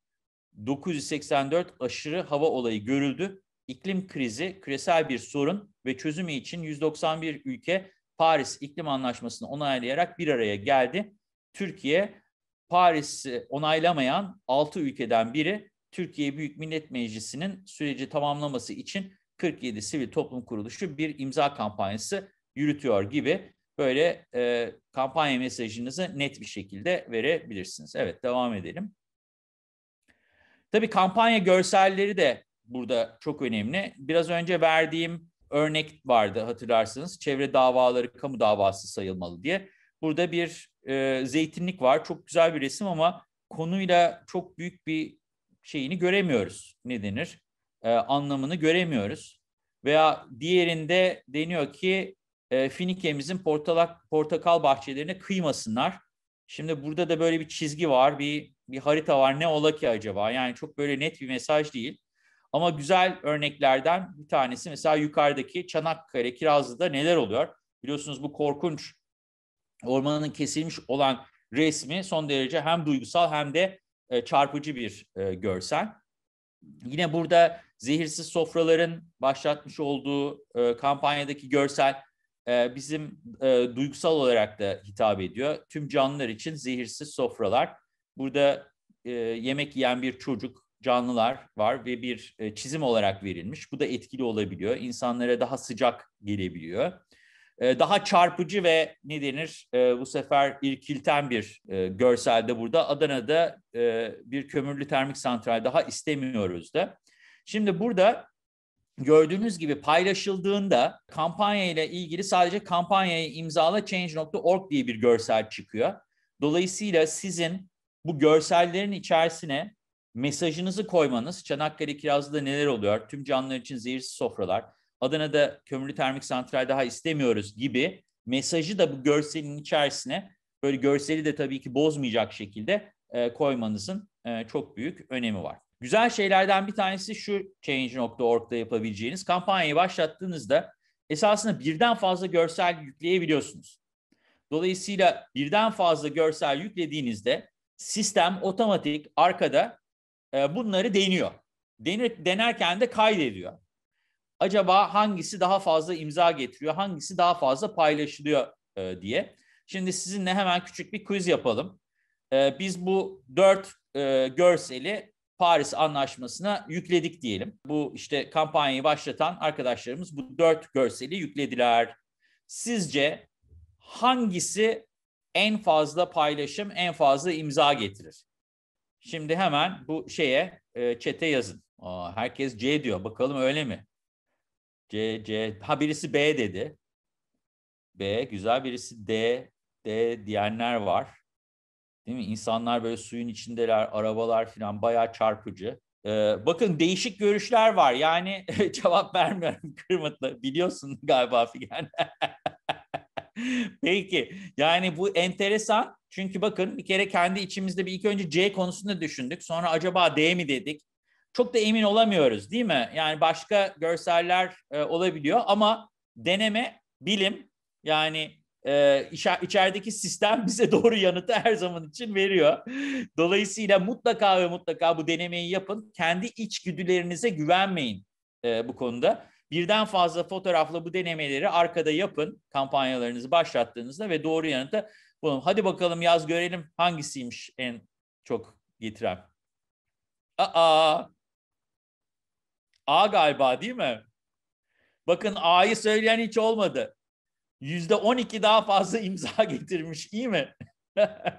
A: 984 aşırı hava olayı görüldü. İklim krizi küresel bir sorun ve çözümü için 191 ülke Paris İklim Anlaşması'nı onaylayarak bir araya geldi. Türkiye Paris'i onaylamayan 6 ülkeden biri Türkiye Büyük Millet Meclisi'nin süreci tamamlaması için 47 sivil toplum kuruluşu bir imza kampanyası yürütüyor gibi böyle e, kampanya mesajınızı net bir şekilde verebilirsiniz. Evet devam edelim. Tabii kampanya görselleri de burada çok önemli. Biraz önce verdiğim örnek vardı hatırlarsınız. Çevre davaları kamu davası sayılmalı diye. Burada bir e, zeytinlik var. Çok güzel bir resim ama konuyla çok büyük bir şeyini göremiyoruz. Ne denir? E, anlamını göremiyoruz. Veya diğerinde deniyor ki e, Finike'mizin portalak, portakal bahçelerine kıymasınlar. Şimdi burada da böyle bir çizgi var, bir bir harita var. Ne ola ki acaba? Yani çok böyle net bir mesaj değil. Ama güzel örneklerden bir tanesi mesela yukarıdaki Çanakkale Kirazlı'da neler oluyor? Biliyorsunuz bu korkunç ormanın kesilmiş olan resmi son derece hem duygusal hem de e, çarpıcı bir e, görsel. Yine burada zehirsiz sofraların başlatmış olduğu e, kampanyadaki görsel e, bizim e, duygusal olarak da hitap ediyor. Tüm canlılar için zehirsiz sofralar. Burada e, yemek yiyen bir çocuk, canlılar var ve bir e, çizim olarak verilmiş. Bu da etkili olabiliyor. İnsanlara daha sıcak gelebiliyor. Ee, daha çarpıcı ve ne denir ee, bu sefer irkilten bir e, görselde burada. Adana'da e, bir kömürlü termik santral daha istemiyoruz da. Şimdi burada gördüğünüz gibi paylaşıldığında kampanya ile ilgili sadece kampanyayı imzala change.org diye bir görsel çıkıyor. Dolayısıyla sizin bu görsellerin içerisine mesajınızı koymanız, Çanakkale Kirazlı'da neler oluyor, tüm canlılar için zehirsiz sofralar, Adana'da kömürlü termik santral daha istemiyoruz gibi mesajı da bu görselin içerisine böyle görseli de tabii ki bozmayacak şekilde e, koymanızın e, çok büyük önemi var. Güzel şeylerden bir tanesi şu Change.org'da yapabileceğiniz kampanyayı başlattığınızda esasında birden fazla görsel yükleyebiliyorsunuz. Dolayısıyla birden fazla görsel yüklediğinizde sistem otomatik arkada e, bunları deniyor. Denir, denerken de kaydediyor acaba hangisi daha fazla imza getiriyor, hangisi daha fazla paylaşılıyor e, diye. Şimdi sizinle hemen küçük bir quiz yapalım. E, biz bu dört e, görseli Paris Anlaşması'na yükledik diyelim. Bu işte kampanyayı başlatan arkadaşlarımız bu dört görseli yüklediler. Sizce hangisi en fazla paylaşım, en fazla imza getirir? Şimdi hemen bu şeye e, çete yazın. Aa, herkes C diyor. Bakalım öyle mi? C, C. Ha birisi B dedi. B güzel birisi D, D diyenler var. Değil mi? İnsanlar böyle suyun içindeler, arabalar falan bayağı çarpıcı. Ee, bakın değişik görüşler var. Yani cevap vermiyorum Kırmıtlı. Biliyorsun galiba Figen. Peki. Yani bu enteresan. Çünkü bakın bir kere kendi içimizde bir ilk önce C konusunda düşündük. Sonra acaba D mi dedik? çok da emin olamıyoruz değil mi? Yani başka görseller e, olabiliyor ama deneme bilim yani e, içerideki sistem bize doğru yanıtı her zaman için veriyor. Dolayısıyla mutlaka ve mutlaka bu denemeyi yapın. Kendi içgüdülerinize güvenmeyin e, bu konuda. Birden fazla fotoğrafla bu denemeleri arkada yapın kampanyalarınızı başlattığınızda ve doğru yanıtı bulun. Hadi bakalım yaz görelim hangisiymiş en çok getiren. Aa A galiba değil mi? Bakın A'yı söyleyen hiç olmadı. Yüzde on iki daha fazla imza getirmiş iyi mi?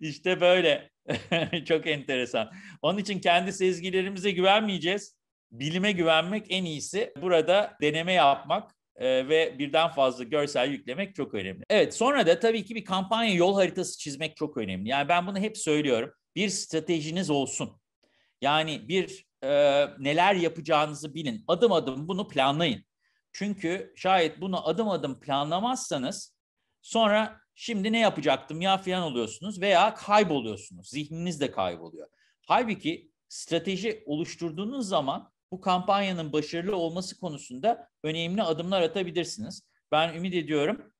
A: İşte böyle. Çok enteresan. Onun için kendi sezgilerimize güvenmeyeceğiz. Bilime güvenmek en iyisi. Burada deneme yapmak e, ve birden fazla görsel yüklemek çok önemli. Evet sonra da tabii ki bir kampanya yol haritası çizmek çok önemli. Yani ben bunu hep söylüyorum. Bir stratejiniz olsun. Yani bir e, neler yapacağınızı bilin. Adım adım bunu planlayın. Çünkü şayet bunu adım adım planlamazsanız sonra şimdi ne yapacaktım ya filan oluyorsunuz veya kayboluyorsunuz. Zihniniz de kayboluyor. Halbuki strateji oluşturduğunuz zaman bu kampanyanın başarılı olması konusunda önemli adımlar atabilirsiniz. Ben ümit ediyorum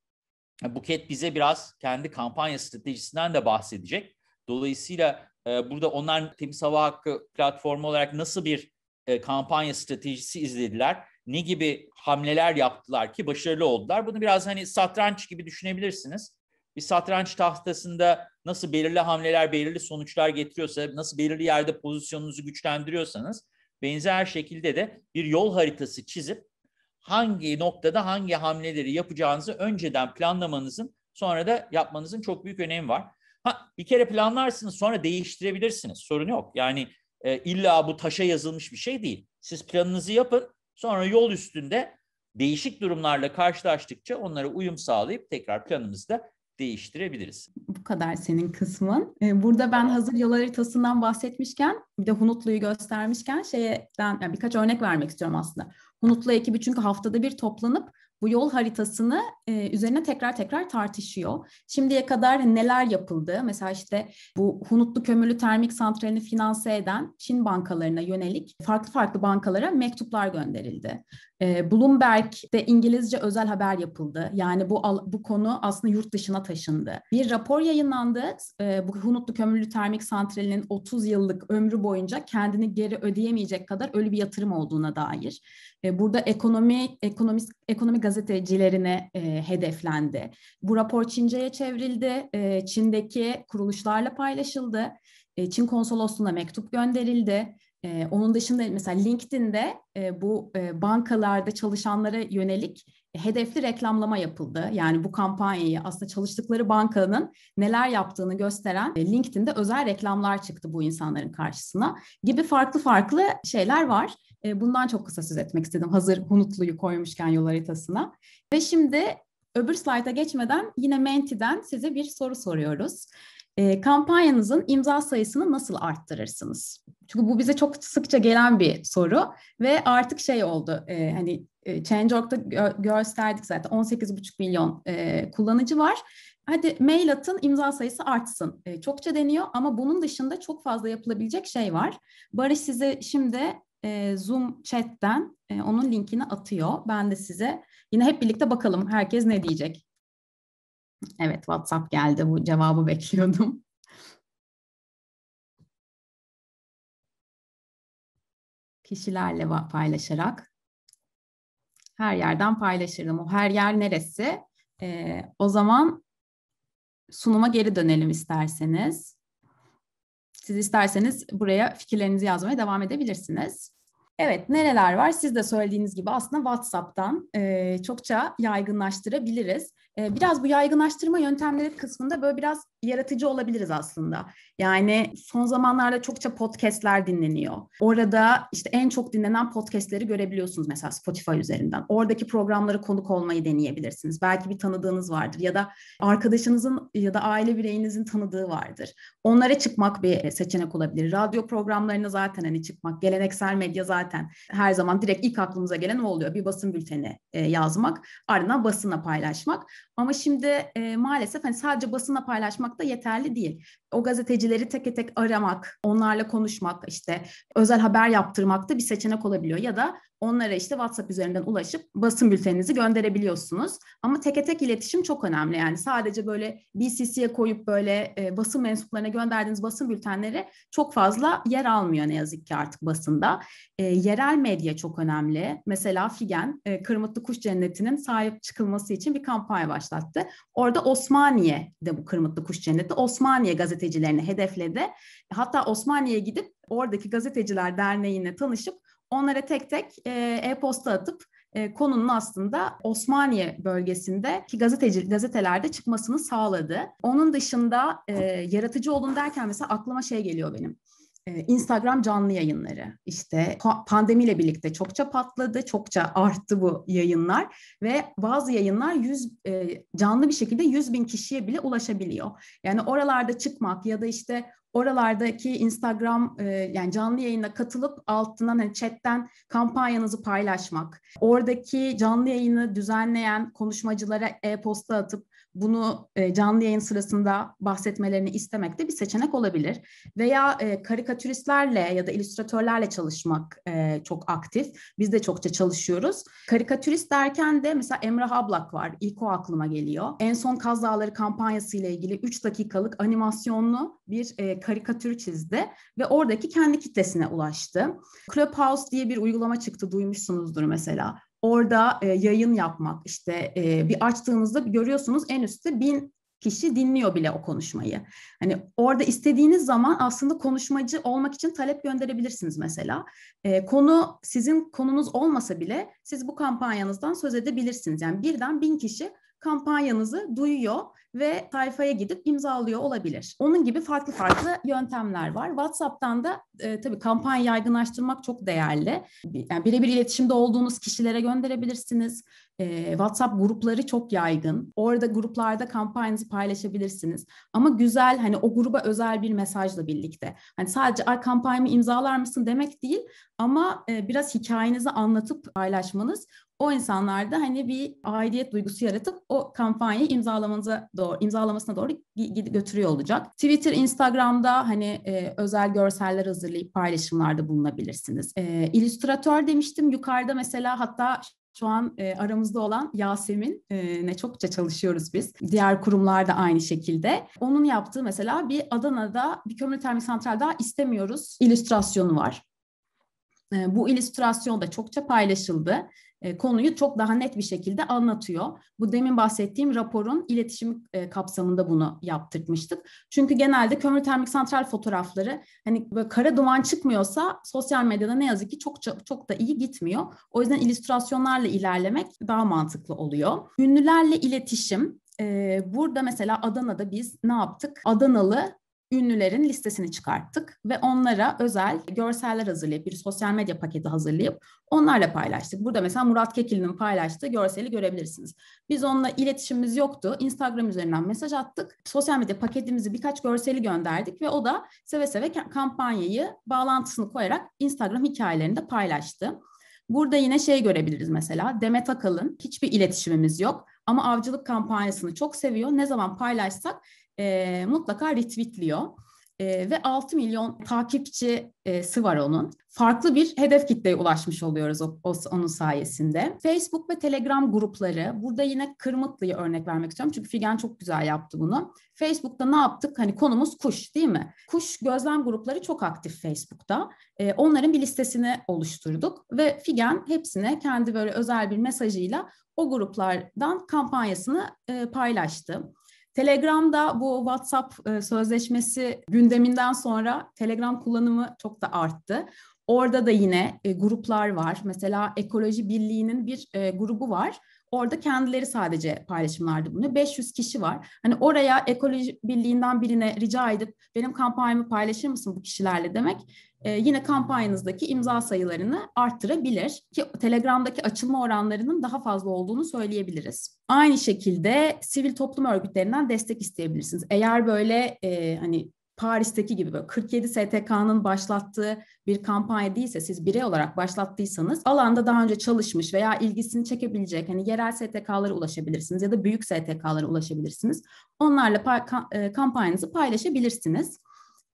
A: Buket bize biraz kendi kampanya stratejisinden de bahsedecek. Dolayısıyla ee, burada onlar temiz hava hakkı platformu olarak nasıl bir e, kampanya stratejisi izlediler? Ne gibi hamleler yaptılar ki başarılı oldular? Bunu biraz hani satranç gibi düşünebilirsiniz. Bir satranç tahtasında nasıl belirli hamleler, belirli sonuçlar getiriyorsa, nasıl belirli yerde pozisyonunuzu güçlendiriyorsanız benzer şekilde de bir yol haritası çizip hangi noktada hangi hamleleri yapacağınızı önceden planlamanızın sonra da yapmanızın çok büyük önemi var. Ha, bir kere planlarsınız sonra değiştirebilirsiniz. Sorun yok. Yani e, illa bu taşa yazılmış bir şey değil. Siz planınızı yapın. Sonra yol üstünde değişik durumlarla karşılaştıkça onlara uyum sağlayıp tekrar planımızı da değiştirebiliriz.
B: Bu kadar senin kısmın. E, burada ben hazır yol haritasından bahsetmişken bir de Hunutlu'yu göstermişken şeyden yani birkaç örnek vermek istiyorum aslında. Hunutlu ekibi çünkü haftada bir toplanıp bu yol haritasını e, üzerine tekrar tekrar tartışıyor. Şimdiye kadar neler yapıldı? Mesela işte bu Hunutlu Kömürlü Termik Santrali'ni finanse eden Çin bankalarına yönelik farklı farklı bankalara mektuplar gönderildi. E, Bloomberg'de İngilizce özel haber yapıldı. Yani bu bu konu aslında yurt dışına taşındı. Bir rapor yayınlandı. E, bu Hunutlu Kömürlü Termik Santrali'nin 30 yıllık ömrü boyunca kendini geri ödeyemeyecek kadar ölü bir yatırım olduğuna dair. E, burada ekonomi ekonomist ekonomi gazetecilerine e, hedeflendi. Bu rapor Çince'ye çevrildi. E, Çin'deki kuruluşlarla paylaşıldı. E, Çin konsolosluğuna mektup gönderildi. E, onun dışında mesela LinkedIn'de e, bu e, bankalarda çalışanlara yönelik hedefli reklamlama yapıldı. Yani bu kampanyayı aslında çalıştıkları bankanın neler yaptığını gösteren e, LinkedIn'de özel reklamlar çıktı bu insanların karşısına gibi farklı farklı şeyler var. E, bundan çok kısa söz etmek istedim hazır Hunutlu'yu koymuşken yol haritasına. Ve şimdi öbür slayta geçmeden yine Menti'den size bir soru soruyoruz. E, kampanyanızın imza sayısını nasıl arttırırsınız? Çünkü bu bize çok sıkça gelen bir soru ve artık şey oldu e, hani e, Change.org'da gösterdik zaten 18,5 milyon e, kullanıcı var. Hadi mail atın imza sayısı artsın. E, çokça deniyor ama bunun dışında çok fazla yapılabilecek şey var. Barış size şimdi Zoom chatten onun linkini atıyor. Ben de size yine hep birlikte bakalım herkes ne diyecek. Evet
A: WhatsApp geldi bu cevabı bekliyordum. Kişilerle paylaşarak
B: her yerden paylaşırdım. O her yer neresi? E, o zaman sunuma geri dönelim isterseniz. Siz isterseniz buraya fikirlerinizi yazmaya devam edebilirsiniz. Evet, nereler var? Siz de söylediğiniz gibi aslında WhatsApp'tan e, çokça yaygınlaştırabiliriz. Ee, biraz bu yaygınlaştırma yöntemleri kısmında böyle biraz yaratıcı olabiliriz aslında. Yani son zamanlarda çokça podcastler dinleniyor. Orada işte en çok dinlenen podcastleri görebiliyorsunuz mesela Spotify üzerinden. Oradaki programları konuk olmayı deneyebilirsiniz. Belki bir tanıdığınız vardır ya da arkadaşınızın ya da aile bireyinizin tanıdığı vardır. Onlara çıkmak bir seçenek olabilir. Radyo programlarına zaten hani çıkmak, geleneksel medya zaten her zaman direkt ilk aklımıza gelen o oluyor. Bir basın bülteni e, yazmak, ardından basına paylaşmak. Ama şimdi e, maalesef hani sadece basına paylaşmak da yeterli değil. O gazetecileri tek tek aramak, onlarla konuşmak, işte özel haber yaptırmak da bir seçenek olabiliyor ya da Onlara işte WhatsApp üzerinden ulaşıp basın bülteninizi gönderebiliyorsunuz. Ama teke tek iletişim çok önemli. Yani sadece böyle BCC'ye koyup böyle e, basın mensuplarına gönderdiğiniz basın bültenleri çok fazla yer almıyor ne yazık ki artık basında. E, yerel medya çok önemli. Mesela Figen e, Kırmızı Kuş Cenneti'nin sahip çıkılması için bir kampanya başlattı. Orada Osmaniye de bu Kırmızı Kuş Cenneti Osmaniye gazetecilerini hedefledi. Hatta Osmaniye'ye gidip oradaki gazeteciler derneğine tanışıp Onlara tek tek e, e-posta atıp e, konunun aslında Osmaniye bölgesindeki gazeteci, gazetelerde çıkmasını sağladı. Onun dışında e, yaratıcı olun derken mesela aklıma şey geliyor benim. E, Instagram canlı yayınları işte pandemiyle birlikte çokça patladı, çokça arttı bu yayınlar ve bazı yayınlar yüz e, canlı bir şekilde 100 bin kişiye bile ulaşabiliyor. Yani oralarda çıkmak ya da işte oralardaki Instagram e, yani canlı yayına katılıp altından hani chatten kampanyanızı paylaşmak. Oradaki canlı yayını düzenleyen konuşmacılara e-posta atıp bunu e, canlı yayın sırasında bahsetmelerini istemek de bir seçenek olabilir. Veya e, karikatüristlerle ya da illüstratörlerle çalışmak e, çok aktif. Biz de çokça çalışıyoruz. Karikatürist derken de mesela Emrah Ablak var. İlk o aklıma geliyor. En son Kaz Dağları kampanyası ile ilgili 3 dakikalık animasyonlu bir karikatür çizdi ve oradaki kendi kitlesine ulaştı. Clubhouse diye bir uygulama çıktı duymuşsunuzdur mesela. Orada e, yayın yapmak işte e, bir açtığınızda görüyorsunuz en üstte bin kişi dinliyor bile o konuşmayı. Hani orada istediğiniz zaman aslında konuşmacı olmak için talep gönderebilirsiniz mesela. E, konu sizin konunuz olmasa bile siz bu kampanyanızdan söz edebilirsiniz. Yani birden bin kişi kampanyanızı duyuyor ve sayfaya gidip imzalıyor olabilir. Onun gibi farklı farklı yöntemler var. WhatsApp'tan da e, tabii kampanya yaygınlaştırmak çok değerli. Yani birebir iletişimde olduğunuz kişilere gönderebilirsiniz e, WhatsApp grupları çok yaygın. Orada gruplarda kampanyanızı paylaşabilirsiniz. Ama güzel hani o gruba özel bir mesajla birlikte. Hani sadece ay kampanyamı imzalar mısın demek değil ama e, biraz hikayenizi anlatıp paylaşmanız o insanlarda hani bir aidiyet duygusu yaratıp o kampanyayı imzalamanıza doğru imzalamasına doğru götürüyor olacak. Twitter, Instagram'da hani e, özel görseller hazırlayıp paylaşımlarda bulunabilirsiniz. E, illüstratör demiştim yukarıda mesela hatta şu an e, aramızda olan Yasemin e, ne çokça çalışıyoruz biz. Diğer kurumlar da aynı şekilde. Onun yaptığı mesela bir Adana'da bir kömür termik santral daha istemiyoruz illüstrasyonu var. E, bu illüstrasyon da çokça paylaşıldı. E, konuyu çok daha net bir şekilde anlatıyor. Bu demin bahsettiğim raporun iletişim e, kapsamında bunu yaptırmıştık. Çünkü genelde kömür termik santral fotoğrafları hani böyle kara duman çıkmıyorsa sosyal medyada ne yazık ki çok çok da iyi gitmiyor. O yüzden illüstrasyonlarla ilerlemek daha mantıklı oluyor. Ünlülerle iletişim e, Burada mesela Adana'da biz ne yaptık? Adanalı ünlülerin listesini çıkarttık ve onlara özel görseller hazırlayıp bir sosyal medya paketi hazırlayıp onlarla paylaştık. Burada mesela Murat Kekil'in paylaştığı görseli görebilirsiniz. Biz onunla iletişimimiz yoktu. Instagram üzerinden mesaj attık. Sosyal medya paketimizi birkaç görseli gönderdik ve o da seve seve kampanyayı bağlantısını koyarak Instagram hikayelerinde paylaştı. Burada yine şey görebiliriz mesela Demet Akalın hiçbir iletişimimiz yok ama avcılık kampanyasını çok seviyor. Ne zaman paylaşsak e, mutlaka retweetliyor. E, ve 6 milyon takipçisi var onun. Farklı bir hedef kitleye ulaşmış oluyoruz o, o, onun sayesinde. Facebook ve Telegram grupları. Burada yine Kırmıtlı'ya örnek vermek istiyorum. Çünkü Figen çok güzel yaptı bunu. Facebook'ta ne yaptık? Hani konumuz kuş değil mi? Kuş gözlem grupları çok aktif Facebook'ta. E, onların bir listesini oluşturduk. Ve Figen hepsine kendi böyle özel bir mesajıyla o gruplardan kampanyasını e, paylaştı. Telegram'da bu WhatsApp e, sözleşmesi gündeminden sonra Telegram kullanımı çok da arttı. Orada da yine e, gruplar var. Mesela Ekoloji Birliği'nin bir e, grubu var Orada kendileri sadece paylaşımlarda bulunuyor. 500 kişi var. Hani oraya ekoloji birliğinden birine rica edip benim kampanyamı paylaşır mısın bu kişilerle demek e, yine kampanyanızdaki imza sayılarını arttırabilir ki Telegram'daki açılma oranlarının daha fazla olduğunu söyleyebiliriz. Aynı şekilde sivil toplum örgütlerinden destek isteyebilirsiniz. Eğer böyle e, hani Paris'teki gibi böyle 47 STK'nın başlattığı bir kampanya değilse siz birey olarak başlattıysanız alanda daha önce çalışmış veya ilgisini çekebilecek hani yerel STK'lara ulaşabilirsiniz ya da büyük STK'lara ulaşabilirsiniz. Onlarla e, kampanyanızı paylaşabilirsiniz.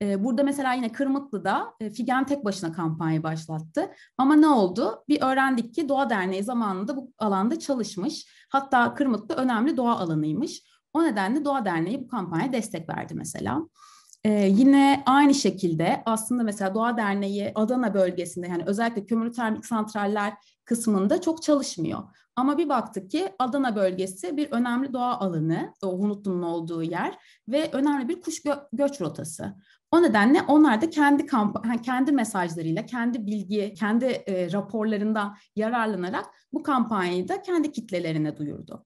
B: E, burada mesela yine Kırmıtlı'da e, Figen tek başına kampanya başlattı. Ama ne oldu? Bir öğrendik ki Doğa Derneği zamanında bu alanda çalışmış. Hatta Kırmıtlı önemli doğa alanıymış. O nedenle Doğa Derneği bu kampanyaya destek verdi mesela. Ee, yine aynı şekilde aslında mesela Doğa Derneği Adana bölgesinde yani özellikle kömür termik santraller kısmında çok çalışmıyor. Ama bir baktık ki Adana bölgesi bir önemli doğa alanı, o Hunutlu'nun olduğu yer ve önemli bir kuş gö- göç rotası. O nedenle onlar da kendi kamp kendi mesajlarıyla, kendi bilgi, kendi e, raporlarından yararlanarak bu kampanyayı da kendi kitlelerine duyurdu.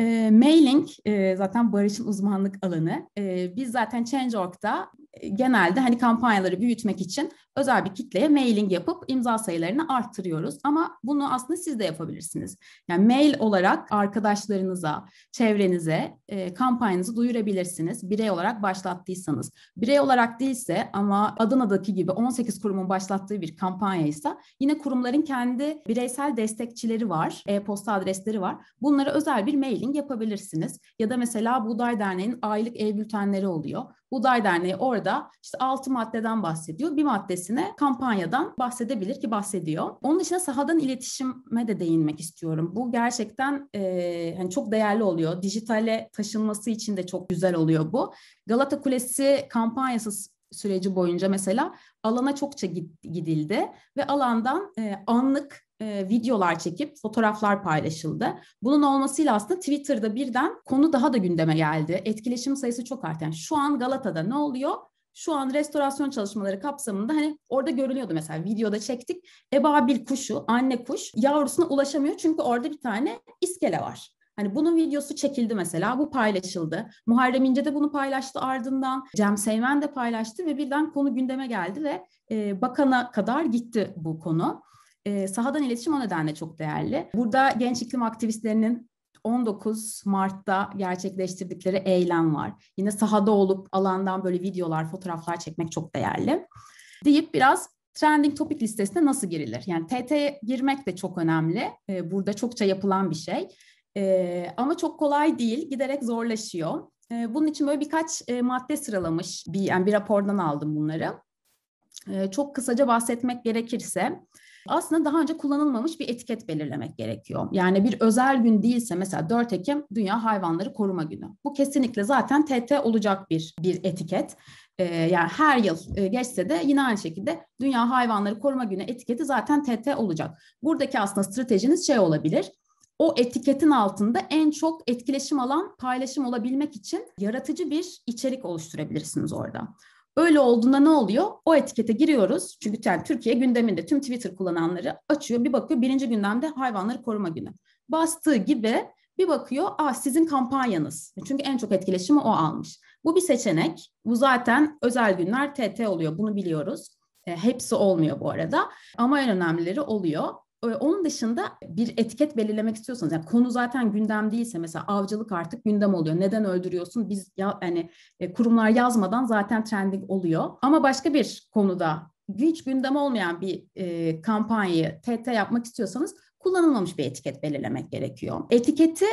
B: E, mailing e, zaten Barış'ın uzmanlık alanı. E, biz zaten Change.org'da e, genelde hani kampanyaları büyütmek için özel bir kitleye mailing yapıp imza sayılarını arttırıyoruz. Ama bunu aslında siz de yapabilirsiniz. Yani mail olarak arkadaşlarınıza, çevrenize e, kampanyanızı duyurabilirsiniz. Birey olarak başlattıysanız. Birey olarak değilse ama Adana'daki gibi 18 kurumun başlattığı bir kampanya ise yine kurumların kendi bireysel destekçileri var, e-posta adresleri var. Bunlara özel bir mailing yapabilirsiniz. Ya da mesela Buğday Derneği'nin aylık e-bültenleri oluyor. Buğday Derneği orada işte 6 maddeden bahsediyor. Bir maddesine kampanyadan bahsedebilir ki bahsediyor. Onun dışında sahadan iletişime de değinmek istiyorum. Bu gerçekten e, hani çok değerli oluyor. Dijitale taşınması için de çok güzel oluyor bu. Galata Kulesi kampanyası süreci boyunca mesela alana çokça gidildi ve alandan e, anlık e, videolar çekip fotoğraflar paylaşıldı. Bunun olmasıyla aslında Twitter'da birden konu daha da gündeme geldi. Etkileşim sayısı çok arttı. Yani şu an Galata'da ne oluyor? Şu an restorasyon çalışmaları kapsamında hani orada görülüyordu mesela videoda çektik. Ebabil kuşu, anne kuş yavrusuna ulaşamıyor çünkü orada bir tane iskele var. Hani bunun videosu çekildi mesela, bu paylaşıldı. Muharrem İnce de bunu paylaştı ardından. Cem Seymen de paylaştı ve birden konu gündeme geldi ve e, bakana kadar gitti bu konu. E, sahadan iletişim o nedenle çok değerli. Burada genç iklim aktivistlerinin 19 Mart'ta gerçekleştirdikleri eylem var. Yine sahada olup alandan böyle videolar, fotoğraflar çekmek çok değerli. Deyip biraz trending topic listesine nasıl girilir? Yani TT girmek de çok önemli. E, burada çokça yapılan bir şey. E, ama çok kolay değil, giderek zorlaşıyor. E, bunun için böyle birkaç e, madde sıralamış, bir, yani bir rapordan aldım bunları. E, çok kısaca bahsetmek gerekirse, aslında daha önce kullanılmamış bir etiket belirlemek gerekiyor. Yani bir özel gün değilse mesela 4 Ekim Dünya Hayvanları Koruma Günü. Bu kesinlikle zaten TT olacak bir bir etiket. Ee, yani her yıl e, geçse de yine aynı şekilde Dünya Hayvanları Koruma Günü etiketi zaten TT olacak. Buradaki aslında stratejiniz şey olabilir o etiketin altında en çok etkileşim alan paylaşım olabilmek için yaratıcı bir içerik oluşturabilirsiniz orada. Öyle olduğunda ne oluyor? O etikete giriyoruz. Çünkü yani Türkiye gündeminde tüm Twitter kullananları açıyor. Bir bakıyor birinci gündemde hayvanları koruma günü. Bastığı gibi bir bakıyor ah sizin kampanyanız. Çünkü en çok etkileşimi o almış. Bu bir seçenek. Bu zaten özel günler TT oluyor. Bunu biliyoruz. E, hepsi olmuyor bu arada ama en önemlileri oluyor. Ee, onun dışında bir etiket belirlemek istiyorsanız yani konu zaten gündem değilse mesela avcılık artık gündem oluyor. Neden öldürüyorsun? Biz ya, yani e, kurumlar yazmadan zaten trending oluyor. Ama başka bir konuda hiç gündem olmayan bir e, kampanyayı TT yapmak istiyorsanız kullanılmamış bir etiket belirlemek gerekiyor. Etiketi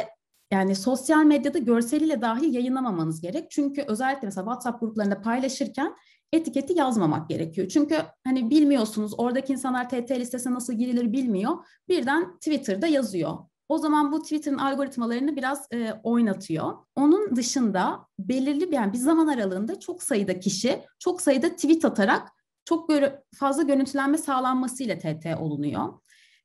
B: yani sosyal medyada görseliyle dahi yayınlamamanız gerek. Çünkü özellikle mesela WhatsApp gruplarında paylaşırken etiketi yazmamak gerekiyor. Çünkü hani bilmiyorsunuz oradaki insanlar TT listesine nasıl girilir bilmiyor. Birden Twitter'da yazıyor. O zaman bu Twitter'ın algoritmalarını biraz e, oynatıyor. Onun dışında belirli bir, yani bir zaman aralığında çok sayıda kişi çok sayıda tweet atarak çok görü, fazla görüntülenme sağlanmasıyla TT olunuyor.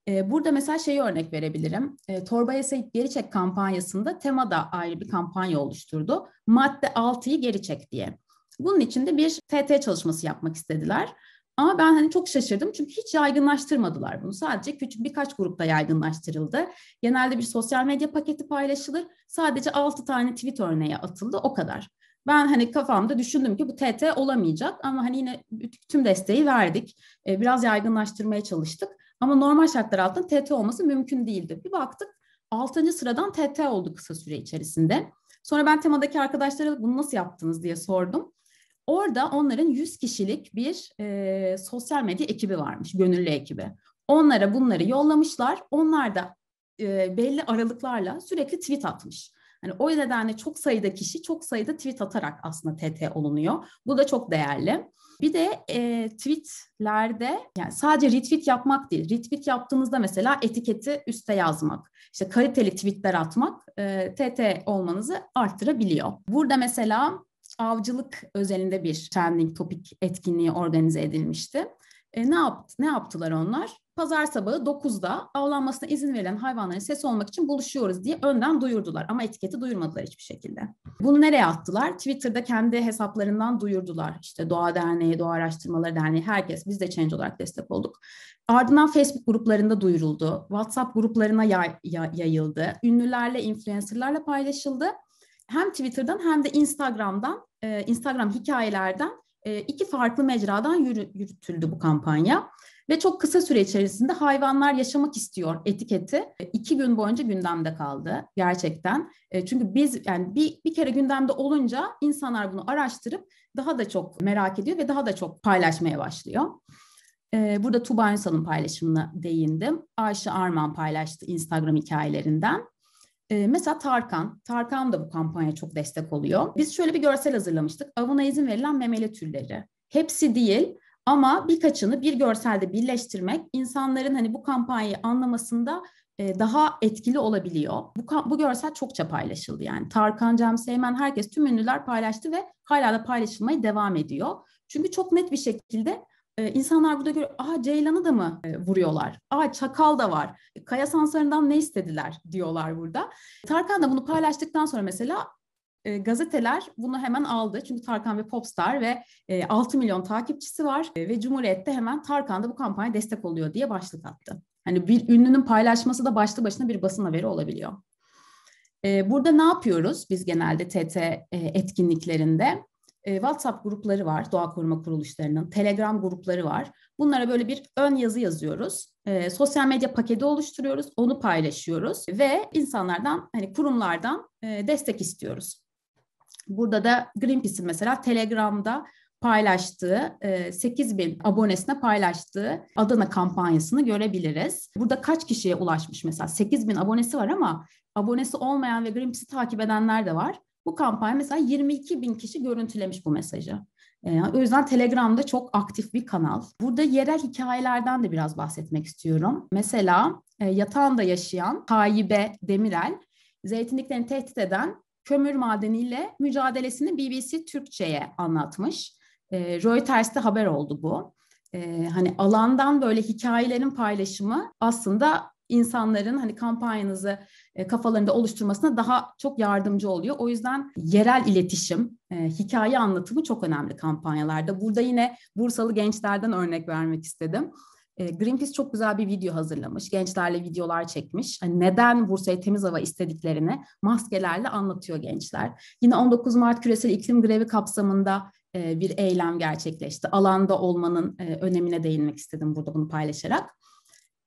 B: E, burada mesela şeyi örnek verebilirim. E, Torbaya Seyit geri çek kampanyasında Tema da ayrı bir kampanya oluşturdu. Madde 6'yı geri çek diye. Bunun için de bir TT çalışması yapmak istediler. Ama ben hani çok şaşırdım çünkü hiç yaygınlaştırmadılar bunu. Sadece küçük birkaç grupta yaygınlaştırıldı. Genelde bir sosyal medya paketi paylaşılır. Sadece 6 tane tweet örneği atıldı o kadar. Ben hani kafamda düşündüm ki bu TT olamayacak ama hani yine tüm desteği verdik. E, biraz yaygınlaştırmaya çalıştık. Ama normal şartlar altında TT olması mümkün değildi. Bir baktık 6. sıradan TT oldu kısa süre içerisinde. Sonra ben temadaki arkadaşlara bunu nasıl yaptınız diye sordum. Orada onların 100 kişilik bir e, sosyal medya ekibi varmış, gönüllü ekibi. Onlara bunları yollamışlar. Onlar da e, belli aralıklarla sürekli tweet atmış. Yani o nedenle çok sayıda kişi çok sayıda tweet atarak aslında TT olunuyor. Bu da çok değerli. Bir de e, tweetlerde yani sadece retweet yapmak değil. Retweet yaptığınızda mesela etiketi üste yazmak, işte kaliteli tweetler atmak e, TT olmanızı arttırabiliyor. Burada mesela avcılık özelinde bir trending topik etkinliği organize edilmişti. E, ne yaptı? Ne yaptılar onlar? Pazar sabahı 9'da avlanmasına izin verilen hayvanların sesi olmak için buluşuyoruz diye önden duyurdular ama etiketi duyurmadılar hiçbir şekilde. Bunu nereye attılar? Twitter'da kendi hesaplarından duyurdular. İşte Doğa Derneği, Doğa Araştırmaları Derneği herkes biz de Change olarak destek olduk. Ardından Facebook gruplarında duyuruldu. WhatsApp gruplarına yay, yayıldı. Ünlülerle, influencerlarla paylaşıldı hem Twitter'dan hem de Instagram'dan, e, Instagram hikayelerden e, iki farklı mecradan yürü, yürütüldü bu kampanya. Ve çok kısa süre içerisinde hayvanlar yaşamak istiyor etiketi e, iki gün boyunca gündemde kaldı gerçekten. E, çünkü biz yani bir, bir kere gündemde olunca insanlar bunu araştırıp daha da çok merak ediyor ve daha da çok paylaşmaya başlıyor. E, burada Tuba Ünsal'ın paylaşımına değindim. Ayşe Arman paylaştı Instagram hikayelerinden. Ee, mesela Tarkan, Tarkan da bu kampanya çok destek oluyor. Biz şöyle bir görsel hazırlamıştık. Avına izin verilen memeli türleri. Hepsi değil ama birkaçını bir görselde birleştirmek insanların hani bu kampanyayı anlamasında e, daha etkili olabiliyor. Bu, bu görsel çokça paylaşıldı yani. Tarkan, Cem Seymen herkes tüm ünlüler paylaştı ve hala da paylaşılmaya devam ediyor. Çünkü çok net bir şekilde e, insanlar burada görüyor, aa Ceylan'ı da mı e, vuruyorlar? Aa Çakal da var. Kaya Sansarı'ndan ne istediler diyorlar burada. Tarkan da bunu paylaştıktan sonra mesela e, gazeteler bunu hemen aldı. Çünkü Tarkan ve Popstar ve e, 6 milyon takipçisi var e, ve Cumhuriyet'te hemen Tarkan da bu kampanya destek oluyor diye başlık attı. Hani bir ünlünün paylaşması da başlı başına bir basın haberi olabiliyor. Burada ne yapıyoruz biz genelde TT etkinliklerinde? Ee, WhatsApp grupları var doğa koruma kuruluşlarının, Telegram grupları var. Bunlara böyle bir ön yazı yazıyoruz. E, sosyal medya paketi oluşturuyoruz, onu paylaşıyoruz ve insanlardan, hani kurumlardan e, destek istiyoruz. Burada da Greenpeace'in mesela Telegram'da paylaştığı, 8 e, bin abonesine paylaştığı Adana kampanyasını görebiliriz. Burada kaç kişiye ulaşmış mesela? 8 bin abonesi var ama abonesi olmayan ve Greenpeace'i takip edenler de var. Bu kampanya mesela 22 bin kişi görüntülemiş bu mesajı. Ee, o yüzden Telegram'da çok aktif bir kanal. Burada yerel hikayelerden de biraz bahsetmek istiyorum. Mesela e, yatağında yaşayan Tayibe Demirel, zeytinliklerini tehdit eden kömür madeniyle mücadelesini BBC Türkçe'ye anlatmış. Ee, Reuters'te haber oldu bu. Ee, hani alandan böyle hikayelerin paylaşımı aslında insanların hani kampanyanızı e, kafalarında oluşturmasına daha çok yardımcı oluyor. O yüzden yerel iletişim, e, hikaye anlatımı çok önemli kampanyalarda. Burada yine Bursalı gençlerden örnek vermek istedim. E, Greenpeace çok güzel bir video hazırlamış. Gençlerle videolar çekmiş. Hani neden Bursa'ya temiz hava istediklerini maskelerle anlatıyor gençler. Yine 19 Mart küresel iklim grevi kapsamında bir eylem gerçekleşti. Alanda olmanın önemine değinmek istedim burada bunu paylaşarak.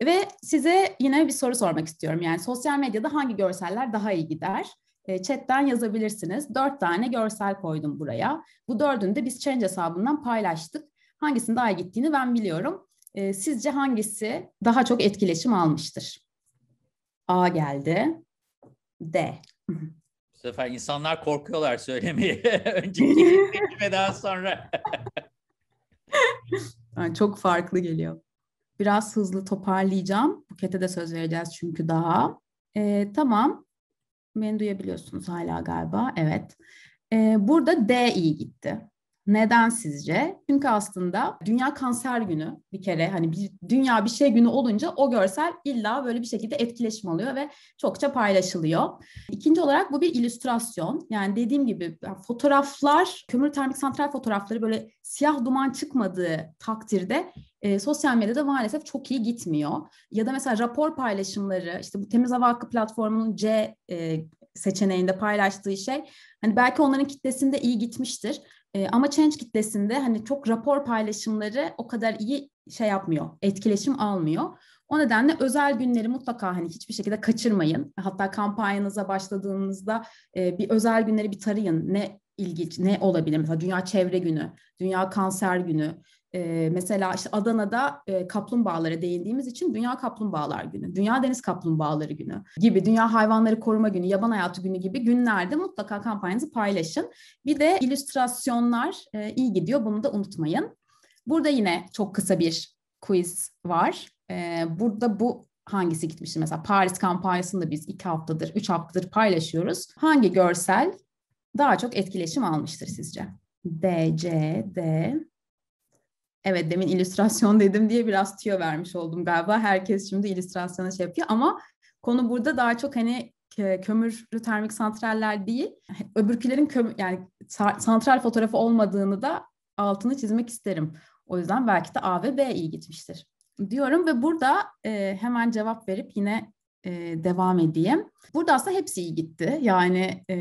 B: Ve size yine bir soru sormak istiyorum. Yani sosyal medyada hangi görseller daha iyi gider? E, chatten yazabilirsiniz. Dört tane görsel koydum buraya. Bu dördünü de biz Change hesabından paylaştık. Hangisinin daha iyi gittiğini ben biliyorum. E, sizce hangisi daha çok etkileşim almıştır? A geldi. D.
A: Bu sefer insanlar korkuyorlar söylemeye. Önceki ve daha sonra. yani çok farklı geliyor.
B: Biraz hızlı toparlayacağım. Buket'e de söz vereceğiz çünkü daha. E, tamam. Beni duyabiliyorsunuz hala galiba. Evet. E, burada D iyi gitti. Neden sizce? Çünkü aslında Dünya Kanser Günü bir kere hani bir dünya bir şey günü olunca o görsel illa böyle bir şekilde etkileşim alıyor ve çokça paylaşılıyor. İkinci olarak bu bir illüstrasyon. Yani dediğim gibi fotoğraflar, kömür termik santral fotoğrafları böyle siyah duman çıkmadığı takdirde e, sosyal medyada maalesef çok iyi gitmiyor. Ya da mesela rapor paylaşımları, işte bu Temiz Hava Hakkı platformunun C e, seçeneğinde paylaştığı şey hani belki onların kitlesinde iyi gitmiştir ee, ama Change kitlesinde hani çok rapor paylaşımları o kadar iyi şey yapmıyor, etkileşim almıyor. O nedenle özel günleri mutlaka hani hiçbir şekilde kaçırmayın. Hatta kampanyanıza başladığınızda e, bir özel günleri bir tarayın. Ne ilginç ne olabilir? Mesela Dünya Çevre Günü, Dünya Kanser Günü, e, mesela işte Adana'da e, kaplumbağalara değindiğimiz için Dünya Kaplumbağalar Günü, Dünya Deniz Kaplumbağaları Günü gibi, Dünya Hayvanları Koruma Günü, Yaban Hayatı Günü gibi günlerde mutlaka kampanyanızı paylaşın. Bir de illüstrasyonlar e, iyi gidiyor, bunu da unutmayın. Burada yine çok kısa bir quiz var. E, burada bu hangisi gitmişti? Mesela Paris kampanyasında biz iki haftadır, üç haftadır paylaşıyoruz. Hangi görsel daha çok etkileşim almıştır sizce? D, C, D, Evet demin illüstrasyon dedim diye biraz tüyo vermiş oldum galiba. Herkes şimdi illüstrasyona şey yapıyor ama konu burada daha çok hani kömürlü termik santraller değil, öbürkilerin kömür, yani santral fotoğrafı olmadığını da altını çizmek isterim. O yüzden belki de A ve B iyi gitmiştir diyorum ve burada e, hemen cevap verip yine e, devam edeyim. Burada aslında hepsi iyi gitti. Yani e,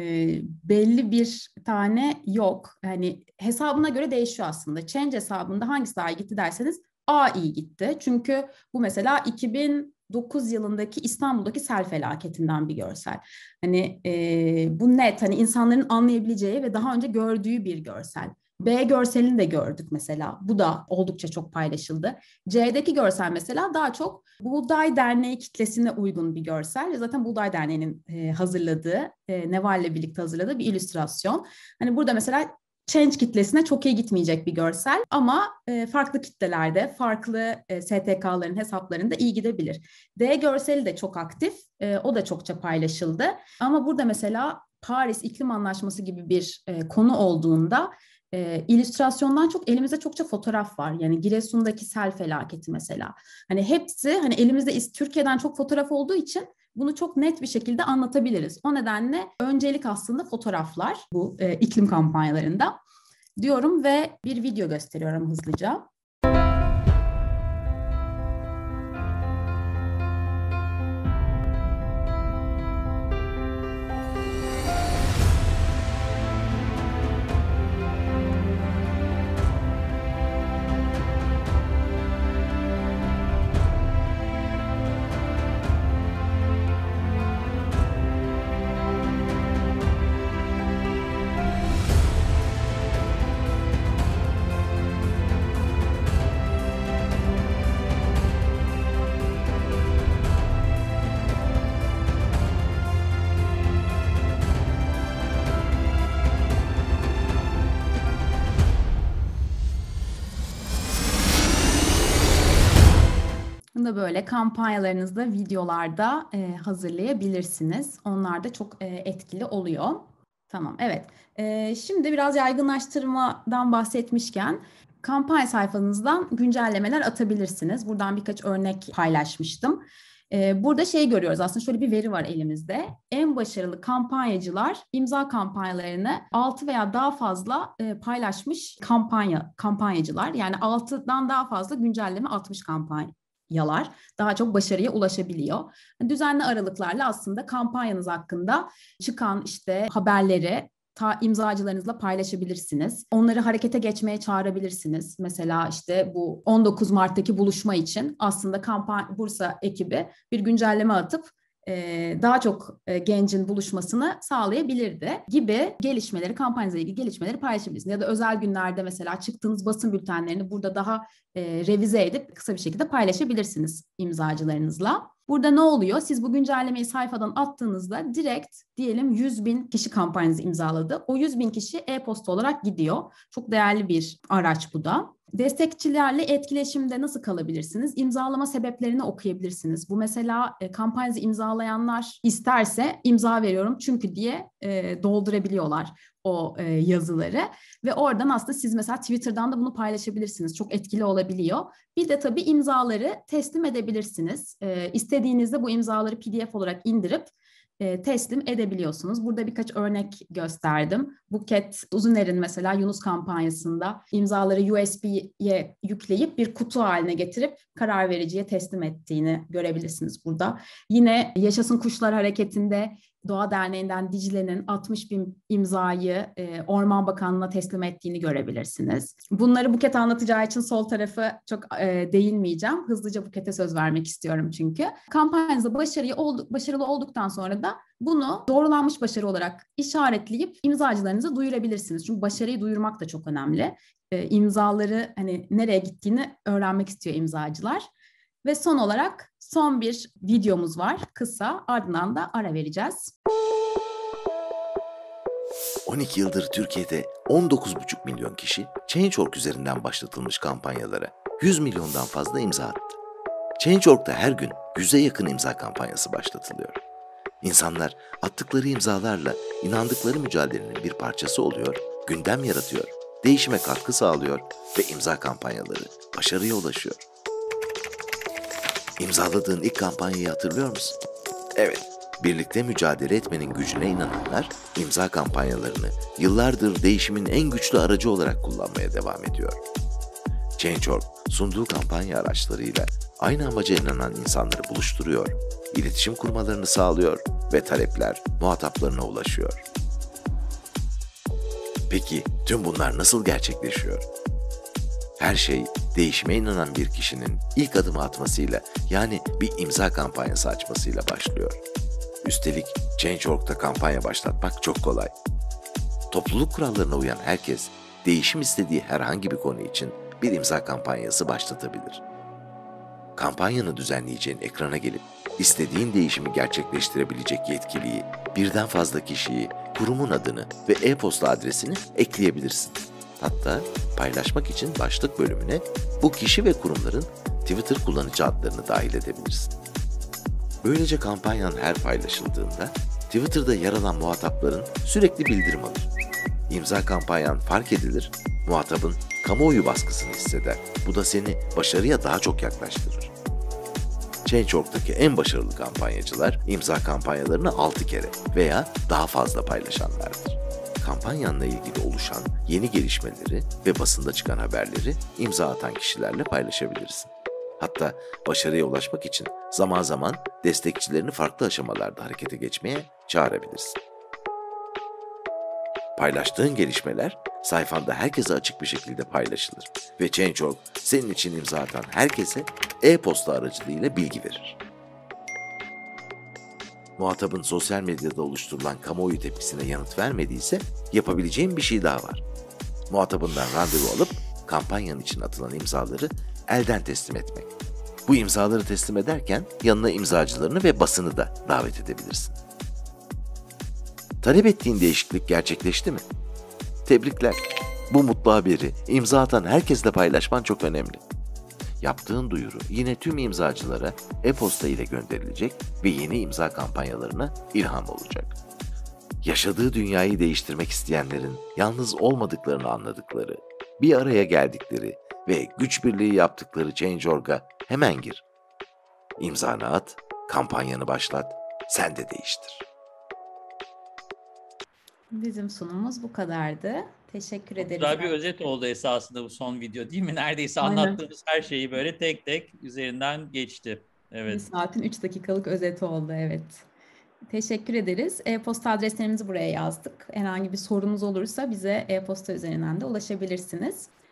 B: belli bir tane yok. Yani hesabına göre değişiyor aslında. Change hesabında hangisi daha iyi gitti derseniz A iyi gitti. Çünkü bu mesela 2009 yılındaki İstanbul'daki sel felaketinden bir görsel. Hani e, bu net hani insanların anlayabileceği ve daha önce gördüğü bir görsel. B görselini de gördük mesela. Bu da oldukça çok paylaşıldı. C'deki görsel mesela daha çok Buğday Derneği kitlesine uygun bir görsel. Zaten Buğday Derneği'nin e, hazırladığı, ile e, birlikte hazırladığı bir illüstrasyon. Hani burada mesela Change kitlesine çok iyi gitmeyecek bir görsel ama e, farklı kitlelerde, farklı STK'ların hesaplarında iyi gidebilir. D görseli de çok aktif, o da çokça paylaşıldı. Ama burada mesela Paris İklim Anlaşması gibi bir konu olduğunda e, illüstrasyondan çok elimizde çokça fotoğraf var. Yani Giresun'daki sel felaketi mesela. Hani hepsi hani elimizde Türkiye'den çok fotoğraf olduğu için bunu çok net bir şekilde anlatabiliriz. O nedenle öncelik aslında fotoğraflar bu e, iklim kampanyalarında diyorum ve bir video gösteriyorum hızlıca. aslında böyle kampanyalarınızda, videolarda e, hazırlayabilirsiniz. Onlar da çok e, etkili oluyor. Tamam, evet. E, şimdi biraz yaygınlaştırmadan bahsetmişken kampanya sayfanızdan güncellemeler atabilirsiniz. Buradan birkaç örnek paylaşmıştım. E, burada şey görüyoruz aslında şöyle bir veri var elimizde. En başarılı kampanyacılar imza kampanyalarını 6 veya daha fazla e, paylaşmış kampanya kampanyacılar. Yani 6'dan daha fazla güncelleme atmış kampanya yalar daha çok başarıya ulaşabiliyor. Hani düzenli aralıklarla aslında kampanyanız hakkında çıkan işte haberleri ta imzacılarınızla paylaşabilirsiniz. Onları harekete geçmeye çağırabilirsiniz. Mesela işte bu 19 Mart'taki buluşma için aslında kampan Bursa ekibi bir güncelleme atıp daha çok gencin buluşmasını sağlayabilirdi gibi gelişmeleri, kampanyayla ilgili gelişmeleri paylaşabilirsiniz. Ya da özel günlerde mesela çıktığınız basın bültenlerini burada daha revize edip kısa bir şekilde paylaşabilirsiniz imzacılarınızla. Burada ne oluyor? Siz bu güncellemeyi sayfadan attığınızda direkt diyelim 100 bin kişi kampanyanızı imzaladı. O 100 bin kişi e-posta olarak gidiyor. Çok değerli bir araç bu da. Destekçilerle etkileşimde nasıl kalabilirsiniz? İmzalama sebeplerini okuyabilirsiniz. Bu mesela e, kampanyanızı imzalayanlar isterse imza veriyorum çünkü diye e, doldurabiliyorlar o e, yazıları ve oradan aslında siz mesela Twitter'dan da bunu paylaşabilirsiniz. Çok etkili olabiliyor. Bir de tabii imzaları teslim edebilirsiniz. E, istediğinizde bu imzaları PDF olarak indirip e, teslim edebiliyorsunuz. Burada birkaç örnek gösterdim. Buket Uzuner'in mesela Yunus kampanyasında imzaları USB'ye yükleyip bir kutu haline getirip karar vericiye teslim ettiğini görebilirsiniz burada. Yine Yaşasın Kuşlar Hareketi'nde Doğa Derneği'nden Dicle'nin 60 bin imzayı e, Orman Bakanlığı'na teslim ettiğini görebilirsiniz. Bunları Buket anlatacağı için sol tarafı çok e, değinmeyeceğim. Hızlıca Buket'e söz vermek istiyorum çünkü. Kampanyanızda başarılı, olduk, başarılı olduktan sonra da bunu doğrulanmış başarı olarak işaretleyip imzacılarınızı duyurabilirsiniz. Çünkü başarıyı duyurmak da çok önemli. E, imzaları hani nereye gittiğini öğrenmek istiyor imzacılar. Ve son olarak Son bir videomuz var kısa ardından da ara vereceğiz.
C: 12 yıldır Türkiye'de 19,5 milyon kişi Change.org üzerinden başlatılmış kampanyalara 100 milyondan fazla imza attı. Change.org'da her gün 100'e yakın imza kampanyası başlatılıyor. İnsanlar attıkları imzalarla inandıkları mücadelenin bir parçası oluyor, gündem yaratıyor, değişime katkı sağlıyor ve imza kampanyaları başarıya ulaşıyor. İmzaladığın ilk kampanyayı hatırlıyor musun? Evet. Birlikte mücadele etmenin gücüne inananlar imza kampanyalarını yıllardır değişimin en güçlü aracı olarak kullanmaya devam ediyor. Change.org sunduğu kampanya araçlarıyla aynı amaca inanan insanları buluşturuyor, iletişim kurmalarını sağlıyor ve talepler muhataplarına ulaşıyor. Peki tüm bunlar nasıl gerçekleşiyor? her şey değişime inanan bir kişinin ilk adımı atmasıyla yani bir imza kampanyası açmasıyla başlıyor. Üstelik Change.org'da kampanya başlatmak çok kolay. Topluluk kurallarına uyan herkes değişim istediği herhangi bir konu için bir imza kampanyası başlatabilir. Kampanyanı düzenleyeceğin ekrana gelip istediğin değişimi gerçekleştirebilecek yetkiliyi, birden fazla kişiyi, kurumun adını ve e-posta adresini ekleyebilirsin. Hatta paylaşmak için başlık bölümüne bu kişi ve kurumların Twitter kullanıcı adlarını dahil edebilirsin. Böylece kampanyanın her paylaşıldığında Twitter'da yer alan muhatapların sürekli bildirim alır. İmza kampanyan fark edilir, muhatabın kamuoyu baskısını hisseder. Bu da seni başarıya daha çok yaklaştırır. Change.org'daki en başarılı kampanyacılar imza kampanyalarını 6 kere veya daha fazla paylaşanlardır kampanyanla ilgili oluşan yeni gelişmeleri ve basında çıkan haberleri imza atan kişilerle paylaşabilirsin. Hatta başarıya ulaşmak için zaman zaman destekçilerini farklı aşamalarda harekete geçmeye çağırabilirsin. Paylaştığın gelişmeler sayfanda herkese açık bir şekilde paylaşılır ve Change.org senin için imza atan herkese e-posta aracılığıyla bilgi verir muhatabın sosyal medyada oluşturulan kamuoyu tepkisine yanıt vermediyse yapabileceğim bir şey daha var. Muhatabından randevu alıp kampanyanın için atılan imzaları elden teslim etmek. Bu imzaları teslim ederken yanına imzacılarını ve basını da davet edebilirsin. Talep ettiğin değişiklik gerçekleşti mi? Tebrikler. Bu mutlu haberi imza atan herkesle paylaşman çok önemli yaptığın duyuru yine tüm imzacılara e-posta ile gönderilecek ve yeni imza kampanyalarına ilham olacak. Yaşadığı dünyayı değiştirmek isteyenlerin yalnız olmadıklarını anladıkları, bir araya geldikleri ve güç birliği yaptıkları Change.org'a hemen gir. İmzanı at, kampanyanı başlat, sen
A: de değiştir.
B: Bizim sunumumuz bu kadardı. Teşekkür ederiz. Güzel bir özet
A: oldu esasında bu son video değil mi? Neredeyse Aynen. anlattığımız her şeyi böyle tek tek üzerinden geçti. Evet. Bir saatin
B: 3 dakikalık özeti oldu evet. Teşekkür ederiz. E-posta adreslerimizi buraya yazdık. Herhangi bir sorunuz olursa bize e-posta üzerinden de
A: ulaşabilirsiniz.